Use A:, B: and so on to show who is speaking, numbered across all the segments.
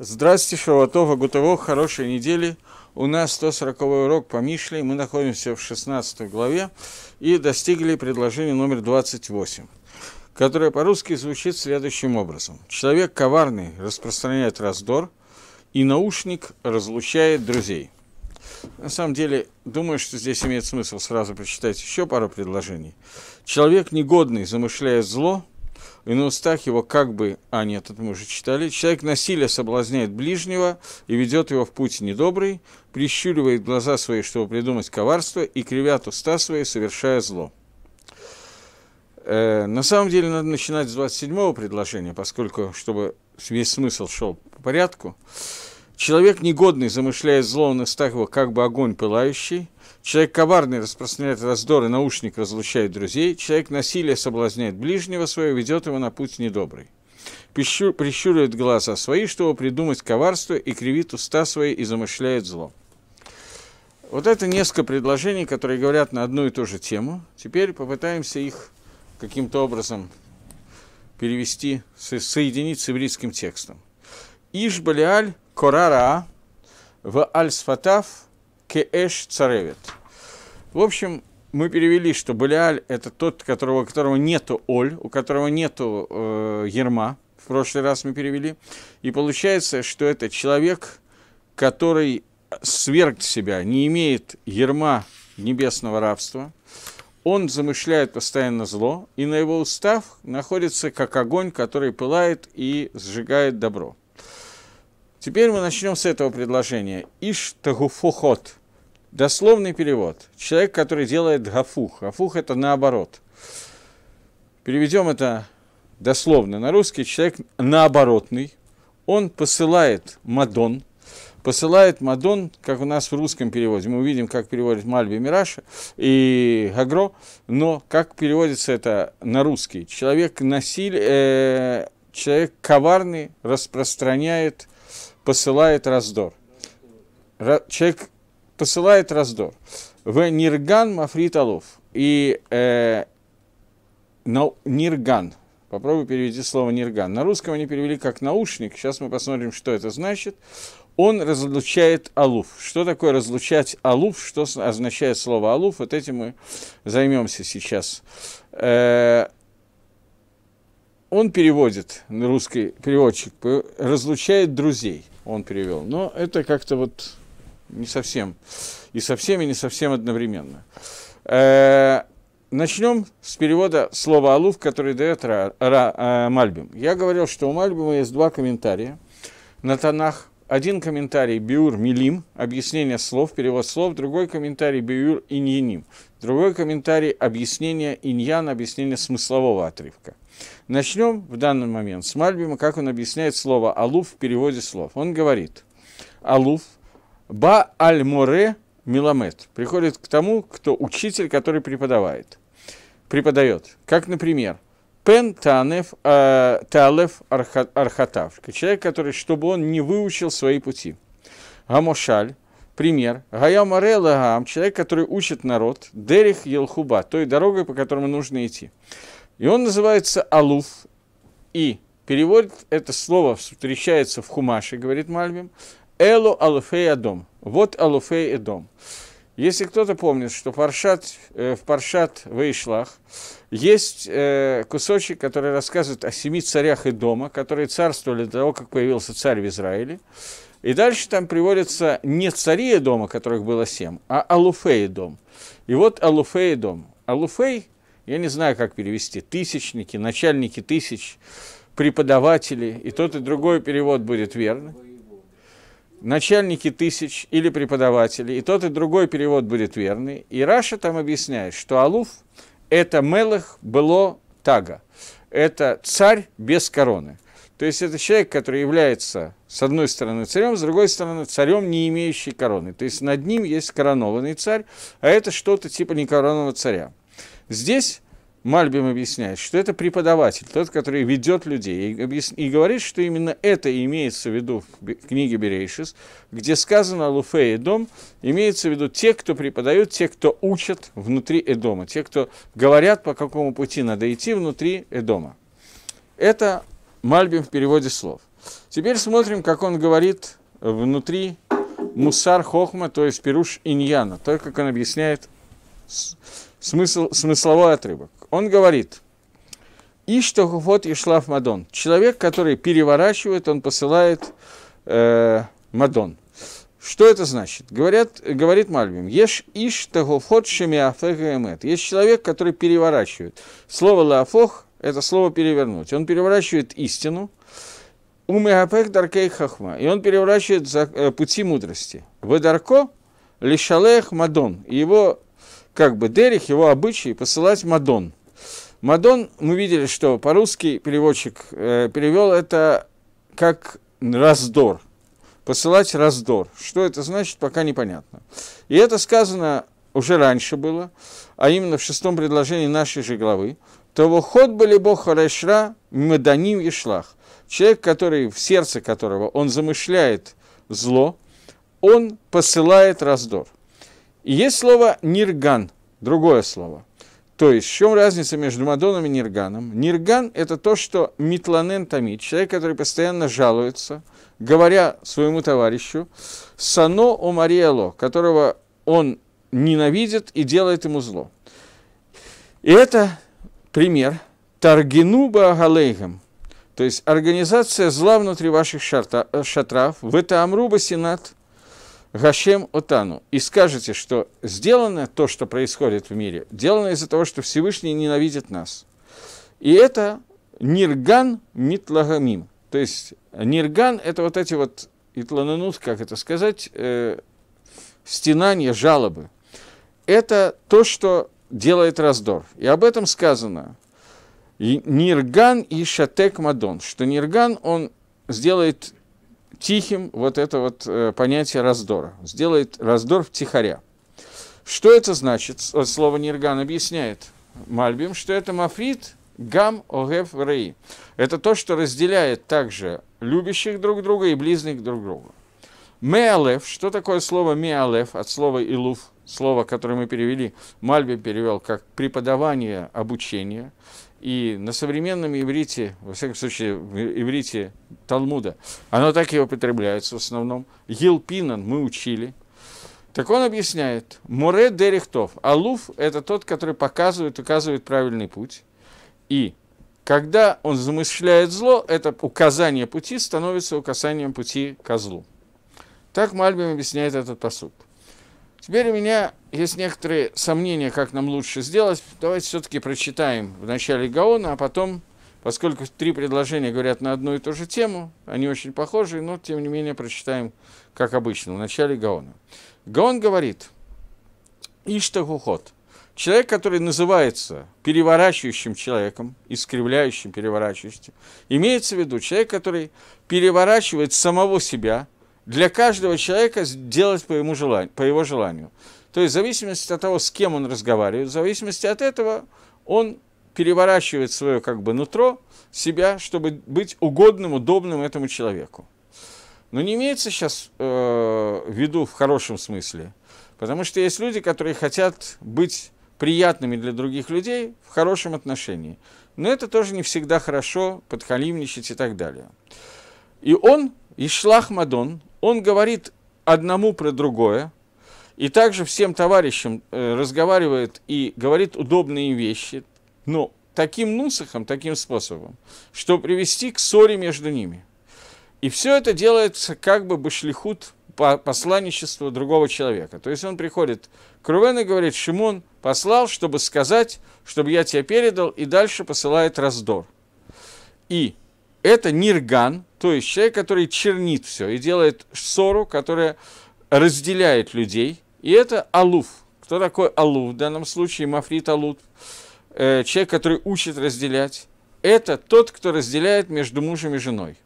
A: Здравствуйте, Шаватова, Гутово, хорошей недели. У нас 140 урок по Мишле, мы находимся в 16 главе и достигли предложения номер 28, которое по-русски звучит следующим образом. Человек коварный распространяет раздор, и наушник разлучает друзей. На самом деле, думаю, что здесь имеет смысл сразу прочитать еще пару предложений. Человек негодный замышляет зло – и на устах его как бы, а нет, это мы уже читали, человек насилие соблазняет ближнего и ведет его в путь недобрый, прищуривает глаза свои, чтобы придумать коварство, и кривят уста свои, совершая зло. Э, на самом деле надо начинать с 27-го предложения, поскольку, чтобы весь смысл шел по порядку. Человек негодный, замышляет зло, на устах его как бы огонь пылающий, Человек коварный распространяет раздор и наушник разлучает друзей. Человек насилие соблазняет ближнего своего, ведет его на путь недобрый. Пищу, прищуривает глаза свои, чтобы придумать коварство, и кривит уста свои, и замышляет зло. Вот это несколько предложений, которые говорят на одну и ту же тему. Теперь попытаемся их каким-то образом перевести, соединить с еврейским текстом. Ишбалиаль корара а, в аль-сфатав Кэш Царевит. В общем, мы перевели, что Белиаль – это тот, которого, у которого нету Оль, у которого нету э, Ерма. В прошлый раз мы перевели. И получается, что это человек, который сверг себя, не имеет Ерма небесного рабства. Он замышляет постоянно зло, и на его устав находится как огонь, который пылает и сжигает добро. Теперь мы начнем с этого предложения. Иш тагуфохот – Дословный перевод. Человек, который делает гафух. Гафух – это наоборот. Переведем это дословно на русский. Человек наоборотный. Он посылает Мадон, посылает Мадон, как у нас в русском переводе. Мы увидим, как переводит Мальби Мираша и Гагро, но как переводится это на русский. Человек, насиль... э... Человек коварный распространяет, посылает раздор. Человек посылает раздор. В Нирган Мафрит Алов. И э, но, Нирган, попробую перевести слово Нирган. На русском они перевели как наушник, сейчас мы посмотрим, что это значит. Он разлучает алуф. Что такое разлучать алуф? Что означает слово алуф? Вот этим мы займемся сейчас. Э, он переводит, русский переводчик, разлучает друзей, он перевел. Но это как-то вот не совсем. И совсем, и не совсем одновременно. Э, начнем с перевода слова «алуф», который дает Ра, Ра, э, Мальбим. Я говорил, что у Мальбима есть два комментария на тонах. Один комментарий «биур милим», объяснение слов, перевод слов. Другой комментарий «биур иньяним». Другой комментарий «объяснение иньян», объяснение смыслового отрывка. Начнем в данный момент с Мальбима, как он объясняет слово «алуф» в переводе слов. Он говорит «алуф» Ба аль-море миламет. Приходит к тому, кто учитель, который преподавает. Преподает. Как, например, пен танев, э, талев архатав. Человек, который, чтобы он не выучил свои пути. Гамошаль. Пример. Гаямаре лагам. Человек, который учит народ. Дерих елхуба. Той дорогой, по которому нужно идти. И он называется Алуф. И переводит это слово, встречается в Хумаше, говорит мальвим. Элу Алуфей Адом. Вот Алуфей Эдом. Если кто-то помнит, что Паршат, э, в Паршат Вейшлах есть э, кусочек, который рассказывает о семи царях и дома, которые царствовали до того, как появился царь в Израиле. И дальше там приводятся не цари и дома, которых было семь, а Алуфей дом. И вот Алуфей дом. Алуфей, я не знаю, как перевести, тысячники, начальники тысяч, преподаватели, и тот и другой перевод будет верный начальники тысяч или преподаватели, и тот и другой перевод будет верный. И Раша там объясняет, что Алуф – это Мелах было Тага, это царь без короны. То есть это человек, который является, с одной стороны, царем, с другой стороны, царем, не имеющий короны. То есть над ним есть коронованный царь, а это что-то типа некоронного царя. Здесь Мальбим объясняет, что это преподаватель, тот, который ведет людей, и, говорит, что именно это имеется в виду в книге Берейшис, где сказано «Луфе и Эдом, имеется в виду те, кто преподают, те, кто учат внутри Эдома, те, кто говорят, по какому пути надо идти внутри Эдома. Это Мальбим в переводе слов. Теперь смотрим, как он говорит внутри Мусар Хохма, то есть Пируш Иньяна, то, как он объясняет смысл, смысловой отрывок. Он говорит, Иштахуфот и Шлав Мадон. Человек, который переворачивает, он посылает э, Мадон. Что это значит? Говорят, говорит Мальвим, «Еш иш тагуфот шемиафех эмет». Есть человек, который переворачивает. Слово «лаафох» – это слово «перевернуть». Он переворачивает истину. «Умеафех даркей хахма». И он переворачивает за, э, пути мудрости. «Ведарко лишалех мадон». И его, как бы, дерих, его обычай посылать мадон. Мадон, мы видели, что по-русски переводчик э, перевел это как раздор, посылать раздор. Что это значит, пока непонятно. И это сказано уже раньше было, а именно в шестом предложении нашей же главы. То ход были Бог Харашра, Мадоним и Шлах. Человек, который, в сердце которого он замышляет зло, он посылает раздор. И есть слово нирган, другое слово. То есть, в чем разница между Мадоном и Нирганом? Нирган – это то, что Митланен Тамид, человек, который постоянно жалуется, говоря своему товарищу, Сано о Мариэло, которого он ненавидит и делает ему зло. И это пример Таргину галейгам, то есть организация зла внутри ваших э, шатра, шатров, в это Амруба Сенат, Гашем Отану, и скажете, что сделано то, что происходит в мире, сделано из-за того, что Всевышний ненавидит нас. И это Нирган Митлагамим. То есть Нирган – это вот эти вот итлананут, как это сказать, э, стенания, жалобы. Это то, что делает раздор. И об этом сказано. Нирган и Шатек Мадон, что Нирган, он сделает тихим вот это вот э, понятие раздора, сделает раздор втихаря. Что это значит? слово нирган объясняет Мальбим, что это мафрит гам огев рей. Это то, что разделяет также любящих друг друга и близких друг друга. Меалев, что такое слово меалев от слова илуф, слово, которое мы перевели, Мальби перевел как преподавание, обучение. И на современном иврите, во всяком случае, в иврите Талмуда, оно так и употребляется в основном. Гилпинан мы учили. Так он объясняет, Море дерехтов, Алуф – это тот, который показывает, указывает правильный путь. И когда он замышляет зло, это указание пути становится указанием пути козлу. Так Мальбим объясняет этот посуд. Теперь у меня есть некоторые сомнения, как нам лучше сделать. Давайте все-таки прочитаем в начале Гаона, а потом, поскольку три предложения говорят на одну и ту же тему, они очень похожи, но тем не менее прочитаем, как обычно, в начале Гаона. Гаон говорит, Иштагухот, человек, который называется переворачивающим человеком, искривляющим, переворачивающим, имеется в виду человек, который переворачивает самого себя – для каждого человека делать по, ему желанию, по его желанию. То есть в зависимости от того, с кем он разговаривает, в зависимости от этого он переворачивает свое как бы нутро себя, чтобы быть угодным, удобным этому человеку. Но не имеется сейчас э, в виду в хорошем смысле, потому что есть люди, которые хотят быть приятными для других людей в хорошем отношении. Но это тоже не всегда хорошо, подхалимничать и так далее. И он, Ишлах Мадон, он говорит одному про другое, и также всем товарищам э, разговаривает и говорит удобные вещи, но таким нусахом, таким способом, что привести к ссоре между ними. И все это делается как бы башлихут по посланничеству другого человека. То есть он приходит к Рувену и говорит, Шимон послал, чтобы сказать, чтобы я тебе передал, и дальше посылает раздор. И это нирган, то есть человек, который чернит все и делает ссору, которая разделяет людей. И это алуф. Кто такой алуф? В данном случае мафрит алуф. Э, человек, который учит разделять. Это тот, кто разделяет между мужем и женой.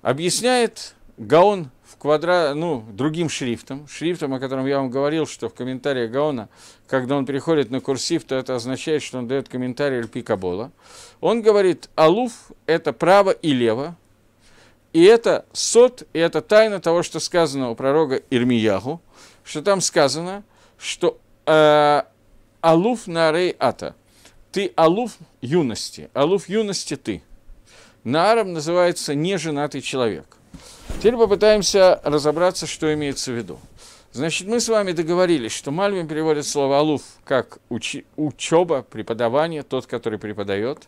A: Объясняет Гаон в квадра... ну, другим шрифтом, шрифтом, о котором я вам говорил, что в комментариях Гаона, когда он переходит на курсив, то это означает, что он дает комментарий Эльпи Кабола. Он говорит, алуф – это право и лево, и это сот, и это тайна того, что сказано у пророка Ирмиягу, что там сказано, что э, алуф на рей ата, ты алуф юности, алуф юности ты. Нааром называется неженатый человек – Теперь попытаемся разобраться, что имеется в виду. Значит, мы с вами договорились, что Мальвин переводит слово «алуф» как учи, «учеба», «преподавание», тот, который преподает.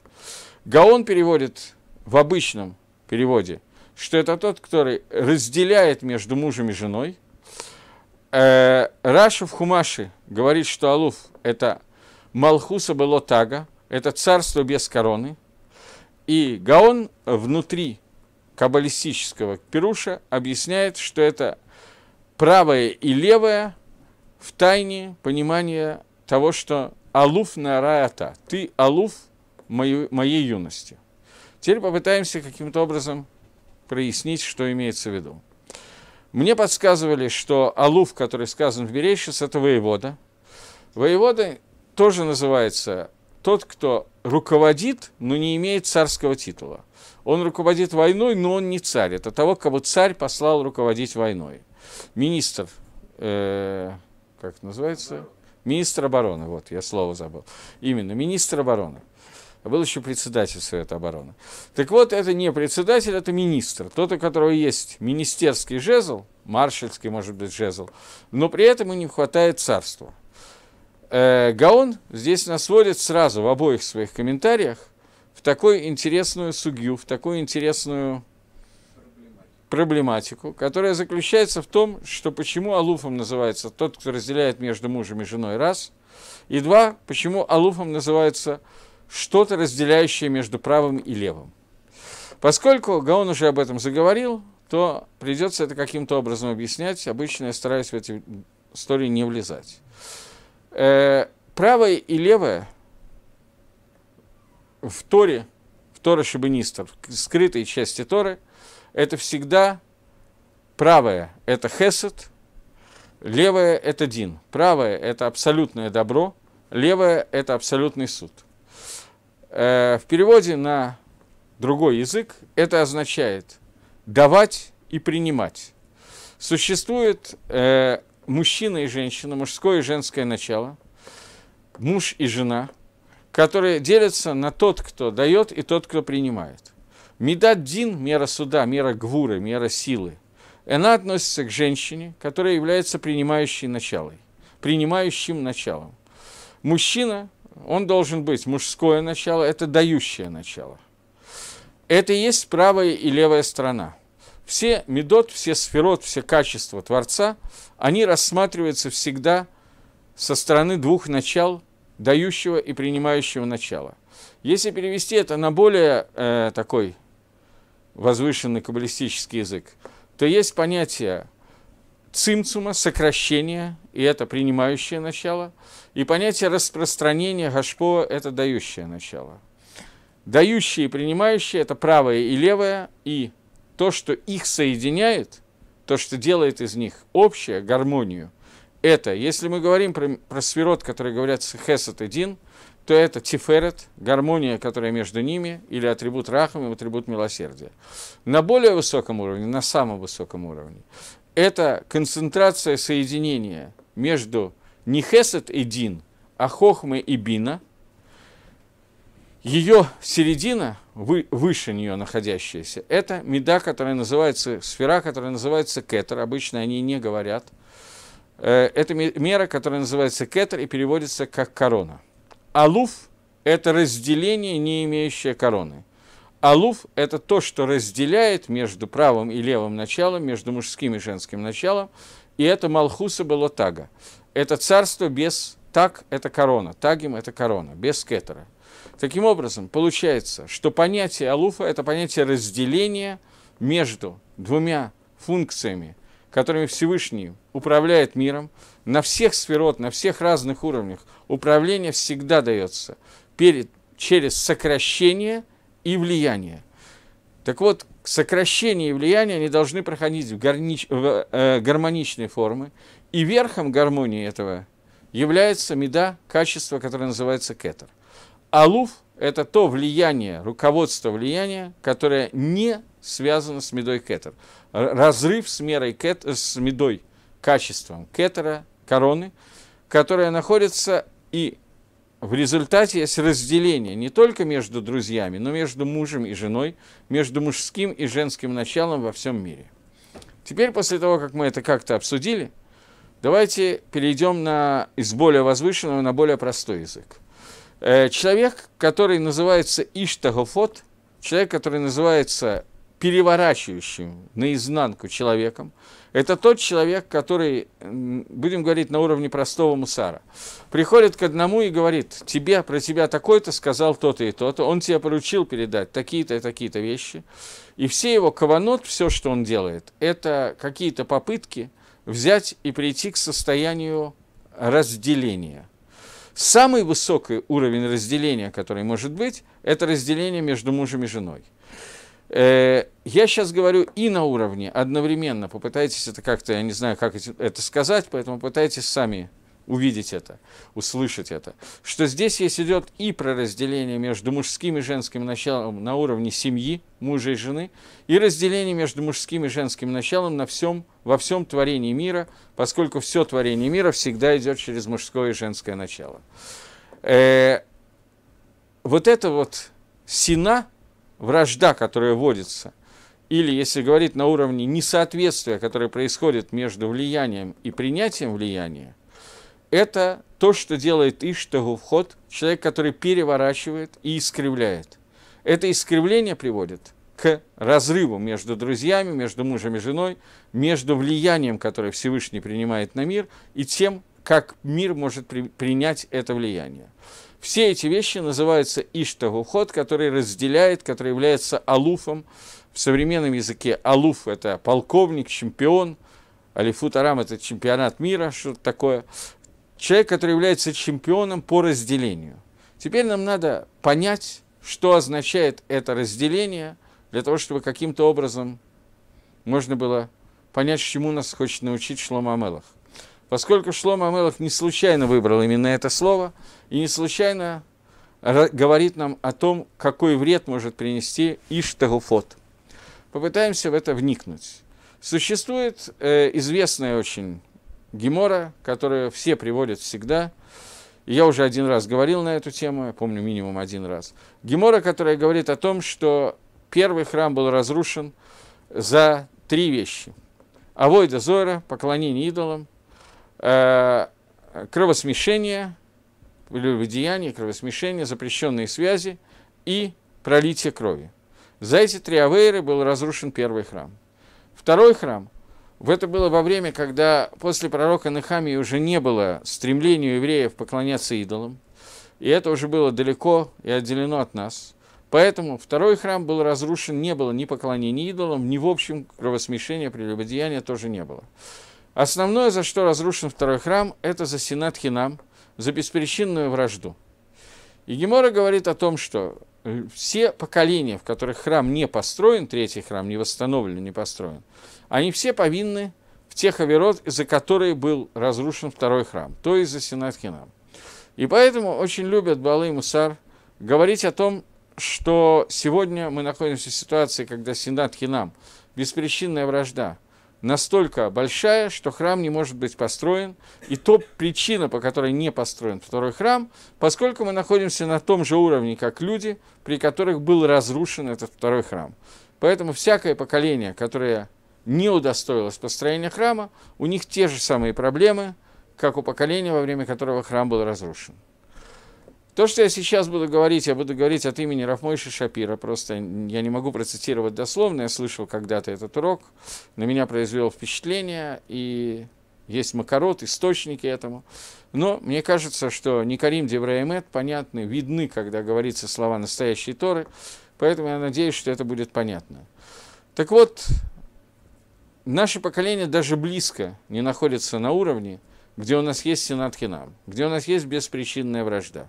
A: Гаон переводит в обычном переводе, что это тот, который разделяет между мужем и женой. Э, Раша в Хумаше говорит, что «алуф» – это «малхуса Белотага, это царство без короны. И Гаон внутри каббалистического Пируша объясняет, что это правое и левое в тайне понимания того, что Алуф Нараята, ты Алуф моей, моей юности. Теперь попытаемся каким-то образом прояснить, что имеется в виду. Мне подсказывали, что Алуф, который сказан в Берещис, это воевода. Воевода тоже называется тот, кто руководит, но не имеет царского титула. Он руководит войной, но он не царь. Это того, кого царь послал руководить войной. Министр, э, как называется? Министр обороны, вот, я слово забыл. Именно, министр обороны. был еще председатель Совета обороны. Так вот, это не председатель, это министр. Тот, у которого есть министерский жезл, маршальский, может быть, жезл, но при этом ему не хватает царства. Э, Гаон здесь нас сводит сразу в обоих своих комментариях – в такую интересную судью, в такую интересную проблематику, которая заключается в том, что почему алуфом называется тот, кто разделяет между мужем и женой, раз, и два, почему алуфом называется что-то, разделяющее между правым и левым. Поскольку Гаон уже об этом заговорил, то придется это каким-то образом объяснять. Обычно я стараюсь в эти истории не влезать. Э, правое и левое в Торе, в Тора Шабинистов, скрытой части Торы, это всегда правое – это хесед, левое – это дин. Правое – это абсолютное добро, левое – это абсолютный суд. Э, в переводе на другой язык это означает давать и принимать. Существует э, мужчина и женщина, мужское и женское начало, муж и жена – которые делятся на тот, кто дает, и тот, кто принимает. Медаддин – мера суда, мера гвуры, мера силы. Она относится к женщине, которая является принимающей началой, принимающим началом. Мужчина, он должен быть мужское начало, это дающее начало. Это и есть правая и левая сторона. Все медот, все сферот, все качества Творца, они рассматриваются всегда со стороны двух начал, дающего и принимающего начала. Если перевести это на более э, такой возвышенный каббалистический язык, то есть понятие цимцума, сокращение, и это принимающее начало, и понятие распространения гашпо – это дающее начало. Дающее и принимающее – это правое и левое, и то, что их соединяет, то, что делает из них общее, гармонию, это, если мы говорим про, про сферот, которые говорят хесед и дин, то это тиферет, гармония, которая между ними, или атрибут рахам, атрибут милосердия. На более высоком уровне, на самом высоком уровне, это концентрация соединения между не хесед и дин, а хохмы и бина. Ее середина, вы, выше нее находящаяся, это меда, которая называется, сфера, которая называется кетер, обычно они не говорят – Э, это мера, которая называется кетер и переводится как корона. Алуф – это разделение, не имеющее короны. Алуф – это то, что разделяет между правым и левым началом, между мужским и женским началом, и это Малхуса было тага. Это царство без так – это корона, тагим – это корона, без кетера. Таким образом, получается, что понятие алуфа – это понятие разделения между двумя функциями – которыми Всевышний управляет миром, на всех сферот, на всех разных уровнях управление всегда дается перед, через сокращение и влияние. Так вот, сокращение и влияние они должны проходить в, гарнич, в э, гармоничной формы, и верхом гармонии этого является меда, качество, которое называется кетер. Алуф – это то влияние, руководство влияния, которое не связано с медой кетер. Разрыв с мерой кетер, э, с медой качеством кетера, короны, которая находится и в результате есть разделение не только между друзьями, но между мужем и женой, между мужским и женским началом во всем мире. Теперь, после того, как мы это как-то обсудили, давайте перейдем на, из более возвышенного на более простой язык. Э, человек, который называется иштагофот, человек, который называется переворачивающим наизнанку человеком, это тот человек, который, будем говорить, на уровне простого мусара, приходит к одному и говорит, тебе, про тебя такой-то сказал тот то и тот то он тебе поручил передать такие-то и такие-то вещи, и все его каванот, все, что он делает, это какие-то попытки взять и прийти к состоянию разделения – Самый высокий уровень разделения, который может быть, это разделение между мужем и женой. Э, я сейчас говорю и на уровне одновременно, попытайтесь это как-то, я не знаю, как это сказать, поэтому пытайтесь сами увидеть это, услышать это. Что здесь есть идет и про разделение между мужским и женским началом на уровне семьи, мужа и жены, и разделение между мужским и женским началом на всем, во всем творении мира, поскольку все творение мира всегда идет через мужское и женское начало. Э, вот это вот сина, вражда, которая водится – или, если говорить на уровне несоответствия, которое происходит между влиянием и принятием влияния, это то, что делает Иштагу вход, человек, который переворачивает и искривляет. Это искривление приводит к разрыву между друзьями, между мужем и женой, между влиянием, которое Всевышний принимает на мир, и тем, как мир может при, принять это влияние. Все эти вещи называются иштагуход, который разделяет, который является алуфом. В современном языке алуф – это полковник, чемпион, Алифут Арам – это чемпионат мира, что-то такое человек, который является чемпионом по разделению. Теперь нам надо понять, что означает это разделение, для того, чтобы каким-то образом можно было понять, чему нас хочет научить Шлома Амелах. Поскольку Шлома Амелах не случайно выбрал именно это слово, и не случайно говорит нам о том, какой вред может принести Иштагуфот. Попытаемся в это вникнуть. Существует э, известная очень Гемора, которую все приводят всегда. И я уже один раз говорил на эту тему, я помню минимум один раз. Гемора, которая говорит о том, что первый храм был разрушен за три вещи. Авойда Зора, поклонение идолам, э, кровосмешение, любодеяние, кровосмешение, запрещенные связи и пролитие крови. За эти три авейры был разрушен первый храм. Второй храм это было во время, когда после пророка Нехамии уже не было стремления евреев поклоняться идолам, и это уже было далеко и отделено от нас. Поэтому второй храм был разрушен, не было ни поклонения идолам, ни в общем кровосмешения, прелюбодеяния тоже не было. Основное, за что разрушен второй храм, это за сенат Хинам, за беспричинную вражду. И Гемора говорит о том, что э, все поколения, в которых храм не построен, третий храм не восстановлен, не построен – они все повинны в тех оверот, из-за которые был разрушен второй храм, то есть за Сенат Синатхинам. И поэтому очень любят Балы и Мусар говорить о том, что сегодня мы находимся в ситуации, когда Сенат Синатхинам, беспричинная вражда – настолько большая, что храм не может быть построен. И то причина, по которой не построен второй храм, поскольку мы находимся на том же уровне, как люди, при которых был разрушен этот второй храм. Поэтому всякое поколение, которое не удостоилось построения храма, у них те же самые проблемы, как у поколения, во время которого храм был разрушен. То, что я сейчас буду говорить, я буду говорить от имени Рафмойши Шапира, просто я не могу процитировать дословно, я слышал когда-то этот урок, на меня произвел впечатление, и есть макарот, источники этому. Но мне кажется, что Никарим Девраимет понятны, видны, когда говорится слова настоящей Торы, поэтому я надеюсь, что это будет понятно. Так вот, наше поколение даже близко не находится на уровне, где у нас есть сенат где у нас есть беспричинная вражда.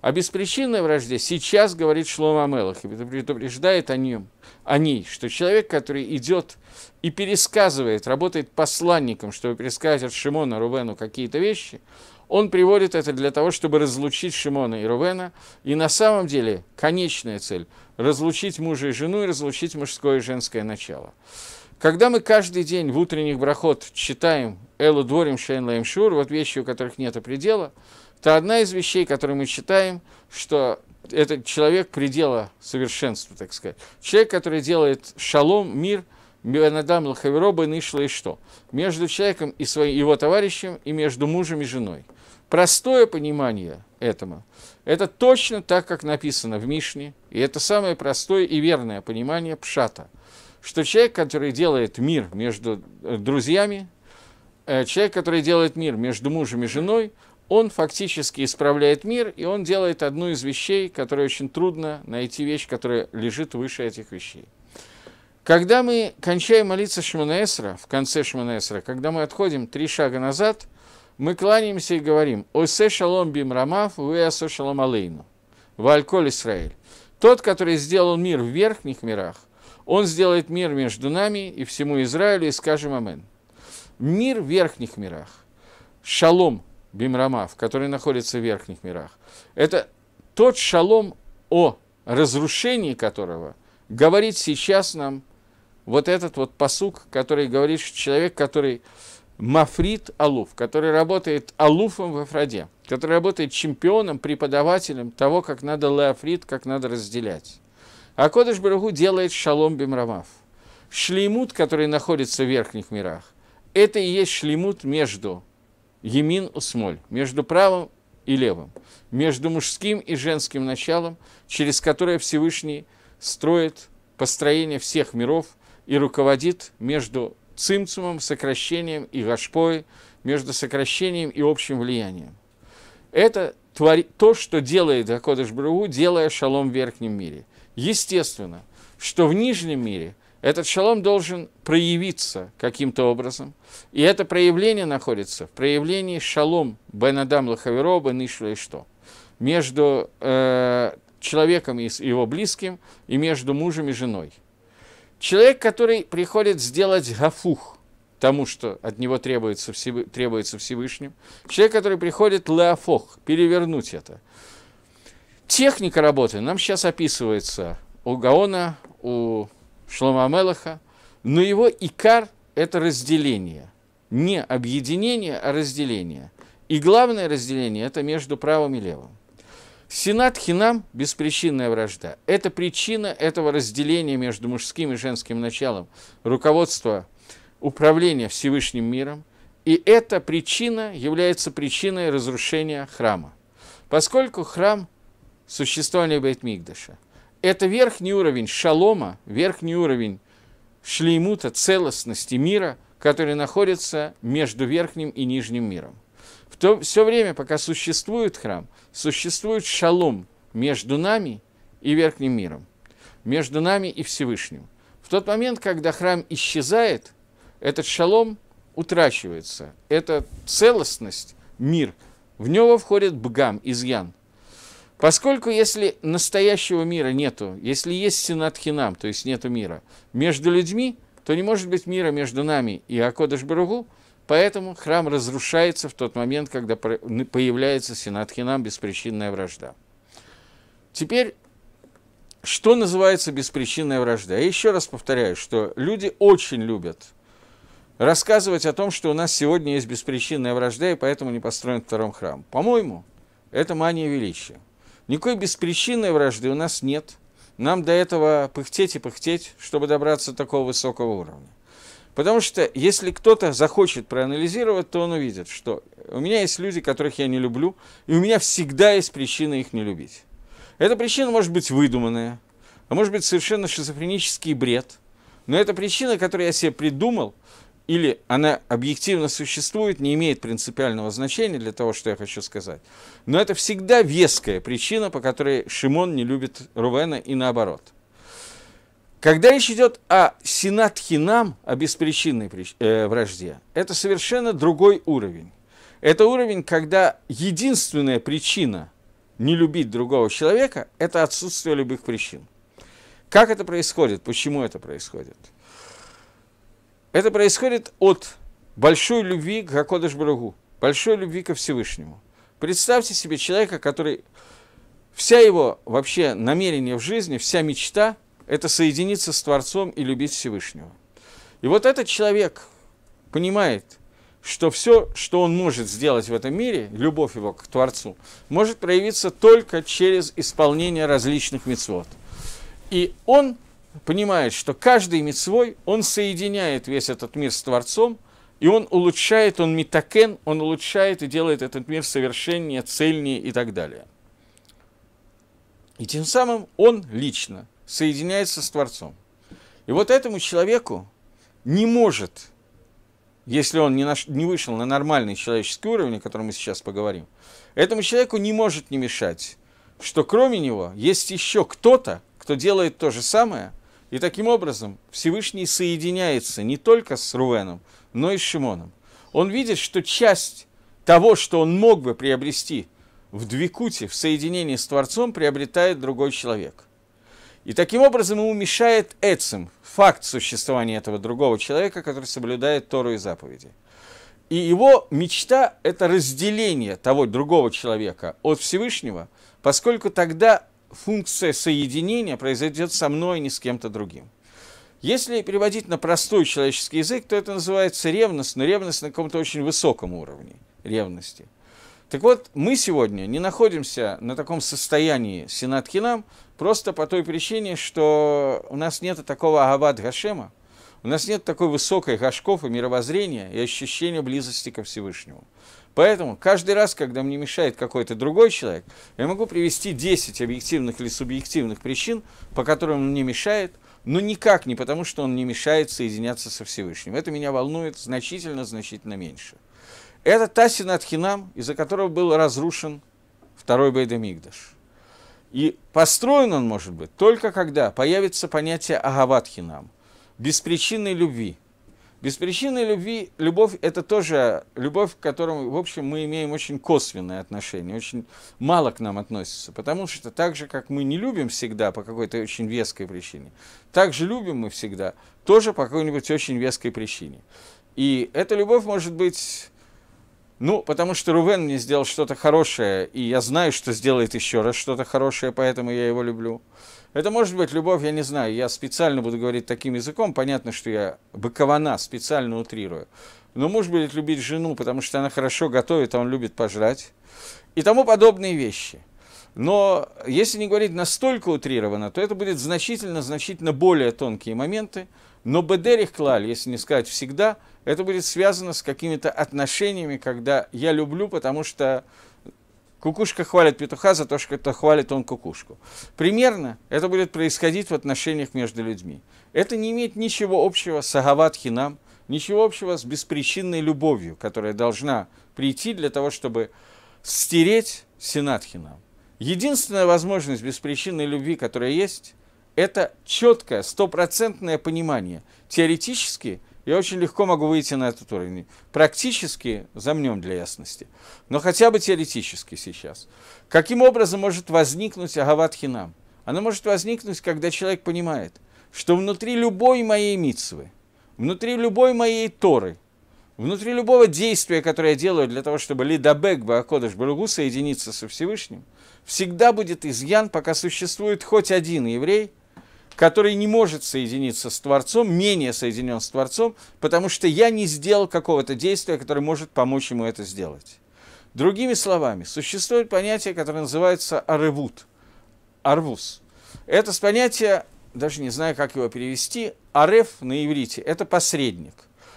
A: А беспричинной вражде сейчас говорит Шлома Амелах, и предупреждает о, нем, о ней, что человек, который идет и пересказывает, работает посланником, чтобы пересказать от Шимона Рувену какие-то вещи, он приводит это для того, чтобы разлучить Шимона и Рувена, и на самом деле конечная цель – разлучить мужа и жену и разлучить мужское и женское начало. Когда мы каждый день в утренних брахот читаем «Элу дворим шейн лаем шур», вот вещи, у которых нет предела, то одна из вещей, которую мы читаем, что этот человек предела совершенства, так сказать. Человек, который делает шалом, мир, Бенадам Лахавероба нышла и что? Между человеком и своим, его товарищем, и между мужем и женой. Простое понимание этому – это точно так, как написано в Мишне, и это самое простое и верное понимание Пшата – что человек, который делает мир между э, друзьями, э, человек, который делает мир между мужем и женой, он фактически исправляет мир, и он делает одну из вещей, которая очень трудно найти вещь, которая лежит выше этих вещей. Когда мы кончаем молиться Шманаэсра, в конце Шманаэсра, когда мы отходим три шага назад, мы кланяемся и говорим «Осе шалом бим рамав, уэасо шалом алейну, вальколь Исраэль». Тот, который сделал мир в верхних мирах, он сделает мир между нами и всему Израилю, и скажем Амен. Мир в верхних мирах. Шалом Бимрамав, который находится в верхних мирах. Это тот шалом, о разрушении которого говорит сейчас нам вот этот вот посук, который говорит, человек, который Мафрит Алуф, который работает Алуфом в Эфраде, который работает чемпионом, преподавателем того, как надо леофрит, как надо разделять. А Кодыш Барагу делает шалом бимрамав. Шлеймут, который находится в верхних мирах, это и есть шлеймут между Емин усмоль, между правым и левым, между мужским и женским началом, через которое Всевышний строит построение всех миров и руководит между цимцумом, сокращением и гашпой, между сокращением и общим влиянием. Это твори, то, что делает Акодыш Брагу, делая шалом в верхнем мире – Естественно, что в нижнем мире этот шалом должен проявиться каким-то образом. И это проявление находится в проявлении шалом бен Адам Лахаверо, бен Ишла и что. Между э, человеком и его близким, и между мужем и женой. Человек, который приходит сделать гафух – тому, что от него требуется, требуется Всевышним. Человек, который приходит леофох, перевернуть это. Техника работы нам сейчас описывается у Гаона, у Шлома Амелаха, но его икар – это разделение. Не объединение, а разделение. И главное разделение – это между правым и левым. Сенат Хинам – беспричинная вражда. Это причина этого разделения между мужским и женским началом, руководства, управления Всевышним миром. И эта причина является причиной разрушения храма. Поскольку храм – существования Бейтмигдаша. Это верхний уровень шалома, верхний уровень шлеймута, целостности мира, который находится между верхним и нижним миром. В то, все время, пока существует храм, существует шалом между нами и верхним миром, между нами и Всевышним. В тот момент, когда храм исчезает, этот шалом утрачивается, эта целостность, мир, в него входит бгам, изъян, Поскольку если настоящего мира нету, если есть сенат хинам, то есть нету мира между людьми, то не может быть мира между нами и Акодыш Баругу, поэтому храм разрушается в тот момент, когда появляется сенат хинам, беспричинная вражда. Теперь, что называется беспричинная вражда? Я еще раз повторяю, что люди очень любят рассказывать о том, что у нас сегодня есть беспричинная вражда, и поэтому не построен второй храм. По-моему, это мания величия. Никакой беспричинной вражды у нас нет. Нам до этого пыхтеть и пыхтеть, чтобы добраться до такого высокого уровня. Потому что если кто-то захочет проанализировать, то он увидит, что у меня есть люди, которых я не люблю, и у меня всегда есть причина их не любить. Эта причина может быть выдуманная, а может быть совершенно шизофренический бред. Но это причина, которую я себе придумал – или она объективно существует, не имеет принципиального значения для того, что я хочу сказать. Но это всегда веская причина, по которой Шимон не любит Рувена и наоборот. Когда речь идет о синатхинам, о беспричинной э, вражде, это совершенно другой уровень. Это уровень, когда единственная причина не любить другого человека – это отсутствие любых причин. Как это происходит? Почему это происходит? Это происходит от большой любви к Гакодыш Брагу, большой любви ко Всевышнему. Представьте себе человека, который... Вся его вообще намерение в жизни, вся мечта – это соединиться с Творцом и любить Всевышнего. И вот этот человек понимает, что все, что он может сделать в этом мире, любовь его к Творцу, может проявиться только через исполнение различных мецвод. И он понимает, что каждый свой, он соединяет весь этот мир с Творцом, и он улучшает, он метакен, он улучшает и делает этот мир совершеннее, цельнее и так далее. И тем самым он лично соединяется с Творцом. И вот этому человеку не может, если он не, наш, не вышел на нормальный человеческий уровень, о котором мы сейчас поговорим, этому человеку не может не мешать, что кроме него есть еще кто-то, кто делает то же самое, и таким образом Всевышний соединяется не только с Рувеном, но и с Шимоном. Он видит, что часть того, что он мог бы приобрести в Двикуте, в соединении с Творцом, приобретает другой человек. И таким образом ему мешает Эцем, факт существования этого другого человека, который соблюдает Тору и заповеди. И его мечта – это разделение того другого человека от Всевышнего, поскольку тогда функция соединения произойдет со мной, а не с кем-то другим. Если переводить на простой человеческий язык, то это называется ревность, но ревность на каком-то очень высоком уровне ревности. Так вот, мы сегодня не находимся на таком состоянии синаткинам просто по той причине, что у нас нет такого агават Гашема, у нас нет такой высокой гашков и мировоззрения и ощущения близости ко Всевышнему. Поэтому каждый раз, когда мне мешает какой-то другой человек, я могу привести 10 объективных или субъективных причин, по которым он мне мешает, но никак не потому, что он не мешает соединяться со Всевышним. Это меня волнует значительно-значительно меньше. Это та Синатхинам, из-за которого был разрушен второй Бейдамигдаш. И построен он может быть только когда появится понятие Агаватхинам, беспричинной любви – Беспричинная любви, любовь – это тоже любовь, к которой, в общем, мы имеем очень косвенное отношение, очень мало к нам относится, потому что так же, как мы не любим всегда по какой-то очень веской причине, так же любим мы всегда тоже по какой-нибудь очень веской причине. И эта любовь может быть, ну, потому что Рувен мне сделал что-то хорошее, и я знаю, что сделает еще раз что-то хорошее, поэтому я его люблю. Это может быть любовь, я не знаю, я специально буду говорить таким языком, понятно, что я быкована, специально утрирую. Но муж будет любить жену, потому что она хорошо готовит, а он любит пожрать. И тому подобные вещи. Но если не говорить настолько утрированно, то это будет значительно-значительно более тонкие моменты. Но Бедерих Клаль, если не сказать всегда, это будет связано с какими-то отношениями, когда я люблю, потому что Кукушка хвалит петуха за то, что это хвалит он кукушку. Примерно это будет происходить в отношениях между людьми. Это не имеет ничего общего с агават ничего общего с беспричинной любовью, которая должна прийти для того, чтобы стереть сенат Единственная возможность беспричинной любви, которая есть, это четкое, стопроцентное понимание. Теоретически я очень легко могу выйти на этот уровень. Практически замнем для ясности, но хотя бы теоретически сейчас. Каким образом может возникнуть Агават Она может возникнуть, когда человек понимает, что внутри любой моей митсвы, внутри любой моей Торы, внутри любого действия, которое я делаю для того, чтобы Лидабек Баакодыш Баругу соединиться со Всевышним, всегда будет изъян, пока существует хоть один еврей – который не может соединиться с Творцом, менее соединен с Творцом, потому что я не сделал какого-то действия, которое может помочь ему это сделать. Другими словами, существует понятие, которое называется арывут, арвус. Это понятие, даже не знаю, как его перевести, арев на иврите, это посредник,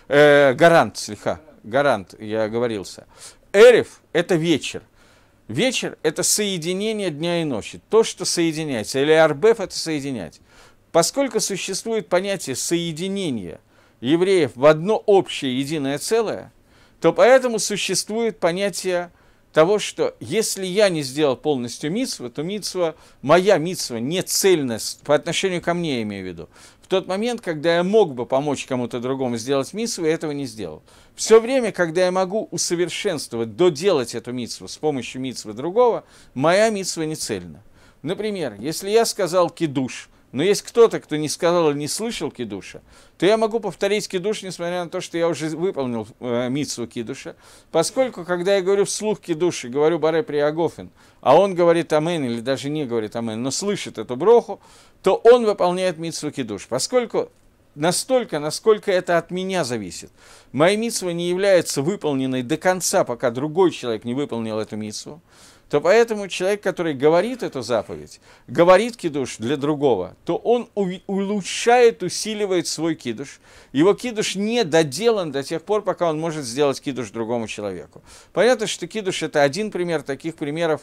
A: э, гарант, слегка, гарант, я оговорился. Эрев – это вечер. Вечер – это соединение дня и ночи, то, что соединяется. Или арбеф – это соединять. Поскольку существует понятие соединения евреев в одно общее единое целое, то поэтому существует понятие того, что если я не сделал полностью митсва, то митсва, моя митсва, не цельность, по отношению ко мне я имею в виду, в тот момент, когда я мог бы помочь кому-то другому сделать митсву, я этого не сделал. Все время, когда я могу усовершенствовать, доделать эту митсву с помощью митсвы другого, моя митсва не цельна. Например, если я сказал кидуш – но есть кто-то, кто не сказал или не слышал кидуша, то я могу повторить кидуш, несмотря на то, что я уже выполнил э, митсу кидуша. Поскольку, когда я говорю вслух кидуши, говорю Баре Приагофин, а он говорит Амен или даже не говорит Амен, но слышит эту броху, то он выполняет митсу кидуш. Поскольку настолько, насколько это от меня зависит. Моя митсва не является выполненной до конца, пока другой человек не выполнил эту митсву то поэтому человек, который говорит эту заповедь, говорит кидуш для другого, то он улучшает, усиливает свой кидуш. Его кидуш не доделан до тех пор, пока он может сделать кидуш другому человеку. Понятно, что кидуш – это один пример, таких примеров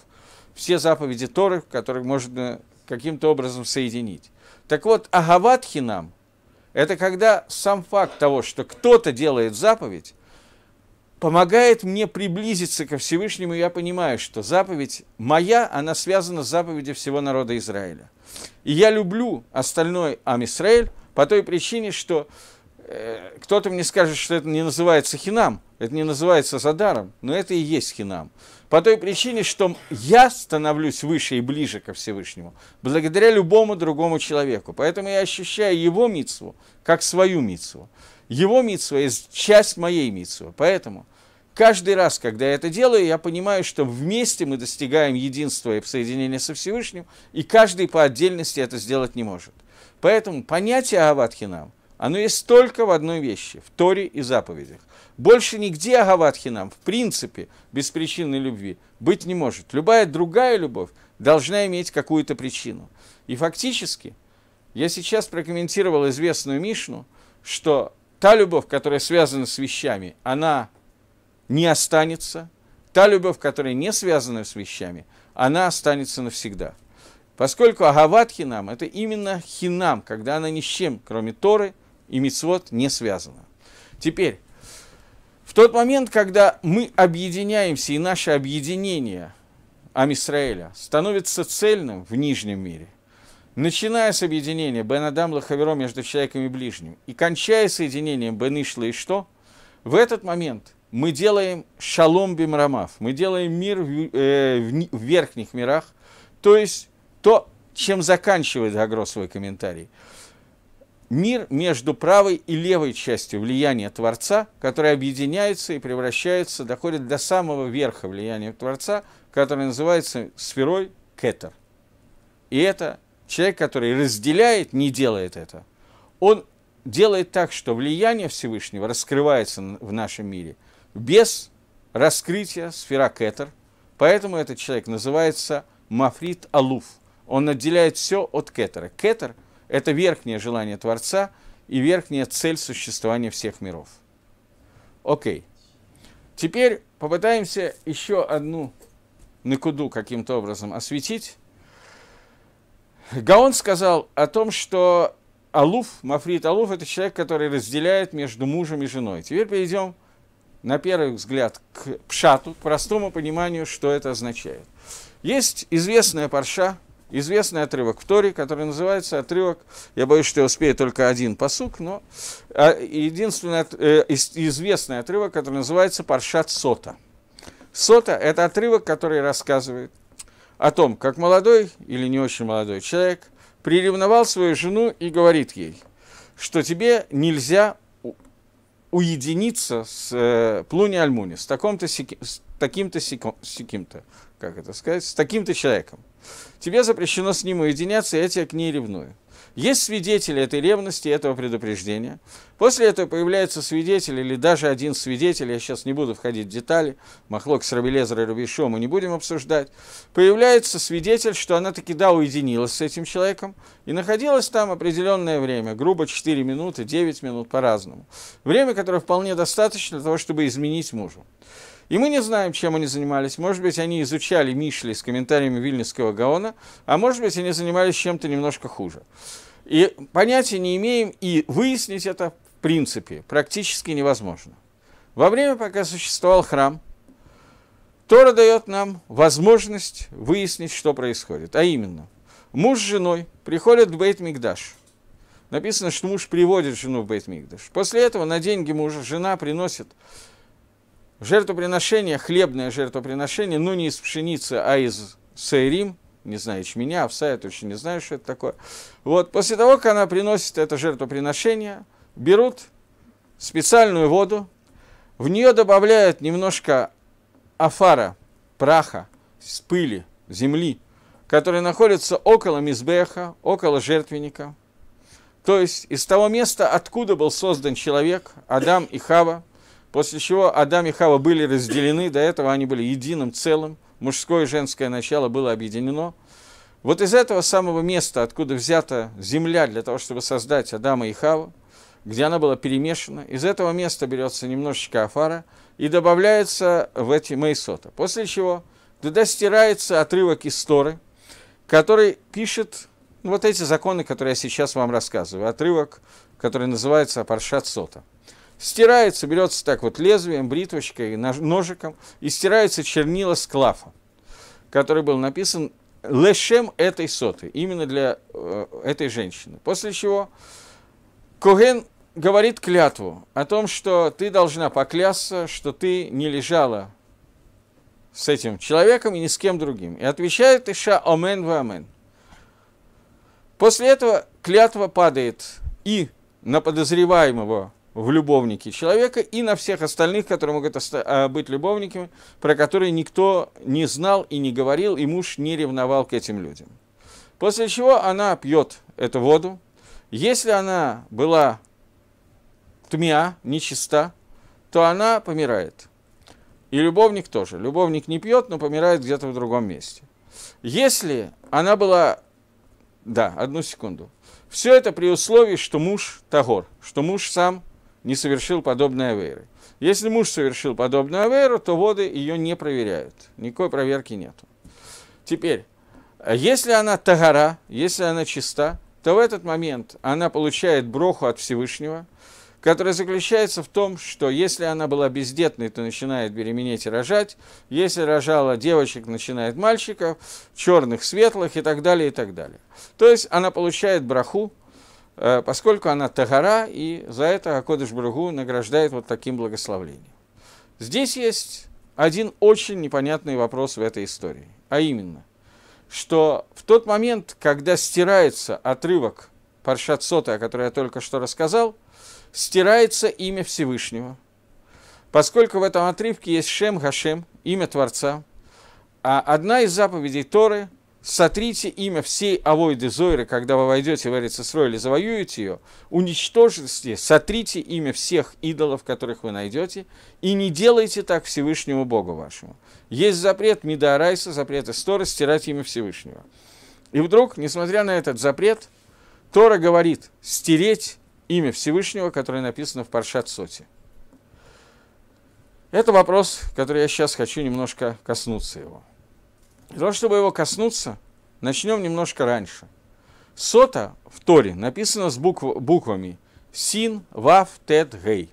A: все заповеди Торы, которые можно каким-то образом соединить. Так вот, агаватхи нам – это когда сам факт того, что кто-то делает заповедь, помогает мне приблизиться ко Всевышнему, я понимаю, что заповедь моя, она связана с заповедью всего народа Израиля. И я люблю остальной Ам по той причине, что э, кто-то мне скажет, что это не называется хинам, это не называется задаром, но это и есть хинам. По той причине, что я становлюсь выше и ближе ко Всевышнему, благодаря любому другому человеку. Поэтому я ощущаю его митсву как свою митсву. Его митсва есть часть моей митсвы. Поэтому каждый раз, когда я это делаю, я понимаю, что вместе мы достигаем единства и соединения со Всевышним, и каждый по отдельности это сделать не может. Поэтому понятие Аватхинам, оно есть только в одной вещи, в Торе и заповедях. Больше нигде Агаватхинам, в принципе, беспричинной любви быть не может. Любая другая любовь должна иметь какую-то причину. И фактически, я сейчас прокомментировал известную Мишну, что Та любовь, которая связана с вещами, она не останется. Та любовь, которая не связана с вещами, она останется навсегда. Поскольку Агават Хинам – это именно Хинам, когда она ни с чем, кроме Торы и Мицвод, не связана. Теперь, в тот момент, когда мы объединяемся, и наше объединение Амисраэля становится цельным в нижнем мире – начиная с объединения Бен Адам Лахаверо между человеком и ближним и кончая соединением Бен Ишла и что, в этот момент мы делаем шалом бимрамав, мы делаем мир в, э, в верхних мирах, то есть то, чем заканчивает Гагро свой комментарий. Мир между правой и левой частью влияния Творца, которые объединяется и превращается доходит до самого верха влияния Творца, который называется сферой кетер. И это человек, который разделяет, не делает это, он делает так, что влияние Всевышнего раскрывается в нашем мире без раскрытия сфера кетер, поэтому этот человек называется Мафрит Алуф. Он отделяет все от кетера. Кетер – это верхнее желание Творца и верхняя цель существования всех миров. Окей. Теперь попытаемся еще одну накуду каким-то образом осветить. Гаон сказал о том, что Алуф, Мафрит Алуф, это человек, который разделяет между мужем и женой. Теперь перейдем, на первый взгляд, к пшату, к простому пониманию, что это означает. Есть известная парша, известный отрывок в Торе, который называется отрывок, я боюсь, что я успею только один посук, но а, единственный э, известный отрывок, который называется Паршат Сота. Сота – это отрывок, который рассказывает о том, как молодой или не очень молодой человек приревновал свою жену и говорит ей, что тебе нельзя уединиться с э, Плуни Альмуни, с, таком-то с таким-то с таким-то, как это сказать, с таким-то человеком. Тебе запрещено с ним уединяться, я тебя к ней ревную. Есть свидетели этой ревности, этого предупреждения. После этого появляется свидетель или даже один свидетель, я сейчас не буду входить в детали, Махлок с Рабелезера и Рубишо мы не будем обсуждать, появляется свидетель, что она таки да уединилась с этим человеком и находилась там определенное время, грубо 4 минуты, 9 минут по-разному. Время, которое вполне достаточно для того, чтобы изменить мужу. И мы не знаем, чем они занимались. Может быть, они изучали Мишли с комментариями Вильнюсского Гаона, а может быть, они занимались чем-то немножко хуже. И понятия не имеем, и выяснить это, в принципе, практически невозможно. Во время, пока существовал храм, Тора дает нам возможность выяснить, что происходит. А именно, муж с женой приходят в Бейт Мигдаш. Написано, что муж приводит жену в Бейт Мигдаш. После этого на деньги мужа жена приносит Жертвоприношение, хлебное жертвоприношение, ну не из пшеницы, а из сейрим, не знаю, ячменя, овса, я точно не знаю, что это такое. Вот, после того, как она приносит это жертвоприношение, берут специальную воду, в нее добавляют немножко афара, праха, с пыли, земли, которые находятся около мизбеха, около жертвенника. То есть из того места, откуда был создан человек, Адам и Хава, После чего Адам и Хава были разделены, до этого они были единым целым, мужское и женское начало было объединено. Вот из этого самого места, откуда взята земля для того, чтобы создать Адама и Хава, где она была перемешана, из этого места берется немножечко афара и добавляется в эти мейсота. После чего туда стирается отрывок из Торы, который пишет ну, вот эти законы, которые я сейчас вам рассказываю. Отрывок, который называется Паршат Сота. Стирается, берется так вот лезвием, бритвочкой, ножиком, и стирается чернила с клафом, который был написан лешем этой соты, именно для э, этой женщины. После чего Коген говорит клятву о том, что ты должна поклясться, что ты не лежала с этим человеком и ни с кем другим. И отвечает Иша «Омен в омен. После этого клятва падает и на подозреваемого в любовнике человека и на всех остальных, которые могут а, быть любовниками, про которые никто не знал и не говорил, и муж не ревновал к этим людям. После чего она пьет эту воду. Если она была тмя, нечиста, то она помирает. И любовник тоже. Любовник не пьет, но помирает где-то в другом месте. Если она была... Да, одну секунду. Все это при условии, что муж Тагор, что муж сам не совершил подобной авейры. Если муж совершил подобную авейру, то воды ее не проверяют. Никакой проверки нет. Теперь, а если она тагара, если она чиста, то в этот момент она получает броху от Всевышнего, которая заключается в том, что если она была бездетной, то начинает беременеть и рожать, если рожала девочек, начинает мальчиков, черных, светлых и так далее, и так далее. То есть она получает браху, Э, поскольку она тагара, и за это Акодыш Бругу награждает вот таким благословлением. Здесь есть один очень непонятный вопрос в этой истории, а именно, что в тот момент, когда стирается отрывок Паршат Сота, о котором я только что рассказал, стирается имя Всевышнего. Поскольку в этом отрывке есть Шем гашем имя Творца, а одна из заповедей Торы сотрите имя всей Авойды Зойры, когда вы войдете в Эрицесрой или завоюете ее, уничтожите, сотрите имя всех идолов, которых вы найдете, и не делайте так Всевышнему Богу вашему. Есть запрет Мидарайса, запрет Истора, стирать имя Всевышнего. И вдруг, несмотря на этот запрет, Тора говорит стереть имя Всевышнего, которое написано в Паршат Соте. Это вопрос, который я сейчас хочу немножко коснуться его. Для того, чтобы его коснуться, начнем немножко раньше. Сота в Торе написано с букв, буквами Син, Вав, Тет, Гей.